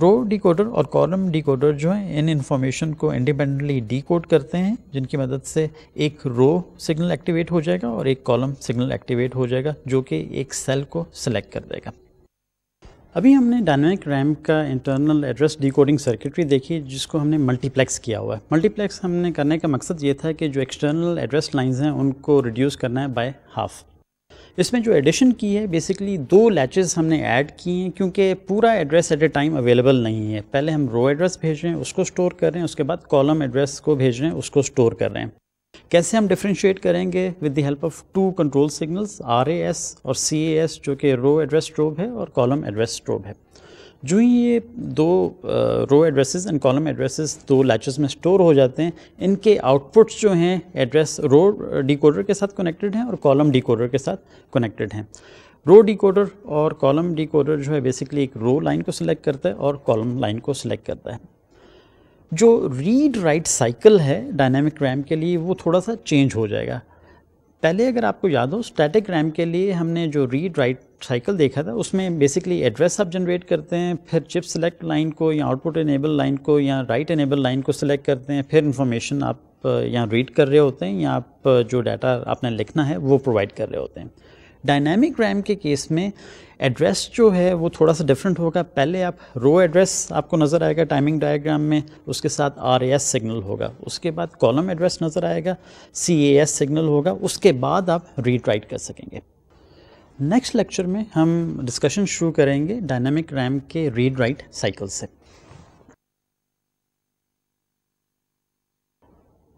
रो डिकोडर और कॉलम डिकोडर जो है इन इन्फॉर्मेशन को इंडिपेंडेंटली डिकोड करते हैं जिनकी मदद से एक रो सिग्नल एक्टिवेट हो जाएगा और एक कॉलम सिग्नल एक्टिवेट हो जाएगा जो कि एक सेल को सिलेक्ट कर देगा अभी हमने डायनेमिक रैम का इंटरनल एड्रेस डिकोडिंग सर्किटरी देखी जिसको हमने मल्टीप्लेक्स किया हुआ है मल्टीप्लेक्स हमने करने का मकसद ये था कि जो एक्सटर्नल एड्रेस लाइंस हैं उनको रिड्यूस करना है बाय हाफ इसमें जो एडिशन की है बेसिकली दो लैचेस हमने ऐड किए हैं क्योंकि पूरा address at a time available नहीं है पहले हम रो एड्रेस भेज रहे हैं उसको स्टोर कर रहे हैं उसके बाद कॉलम एड्रेस को भेज रहे हैं उसको स्टोर कर रहे हैं कैसे हम डिफ्रेंशिएट करेंगे with the help of two control signals R और सी जो कि रो एड्रेस स्ट्रोब है और कॉलम एड्रेस स्ट्रोब है जो ही ये दो row addresses and column addresses दो लैचेस में स्टोर हो जाते हैं इनके आउटपुट्स जो हैं एड्रेस रो डिकोडर के साथ कनेक्टेड हैं और कॉलम डिकोडर के साथ कनेक्टेड हैं रो डिकोडर और कॉलम डिकोडर जो है बेसिकली एक रो लाइन को सिलेक्ट करता है और कॉलम लाइन को सिलेक्ट करता है जो रीड राइट साइकिल है डायनामिक रैम के लिए वो थोड़ा सा चेंज हो जाएगा पहले अगर आपको याद हो स्टैटिक रैम के लिए हमने जो रीड राइट साइकिल देखा था उसमें बेसिकली एड्रेस आप जनरेट करते हैं फिर चिप सेलेक्ट लाइन को या आउटपुट इनेबल लाइन को या राइट इनेबल लाइन को सिलेक्ट करते हैं फिर इन्फॉर्मेशन आप या रीड कर रहे होते हैं या आप जो डाटा आपने लिखना है वो प्रोवाइड कर रहे होते हैं डायनामिक रैम के केस में एड्रेस जो है वो थोड़ा सा डिफरेंट होगा पहले आप रो एड्रेस आपको नज़र आएगा टाइमिंग डायग्राम में उसके साथ आर एस सिग्नल होगा उसके बाद कॉलम एड्रेस नज़र आएगा सी ए एस सिग्नल होगा उसके बाद आप रीड राइट कर सकेंगे नेक्स्ट लेक्चर में हम डिस्कशन शुरू करेंगे डायनामिक रैम के रीड राइट साइकिल से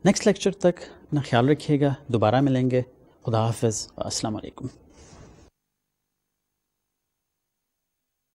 नेक्स्ट लेक्चर तक अपना ख्याल रखिएगा दोबारा मिलेंगे खुदा हाफ अस्सलाम वालेकुम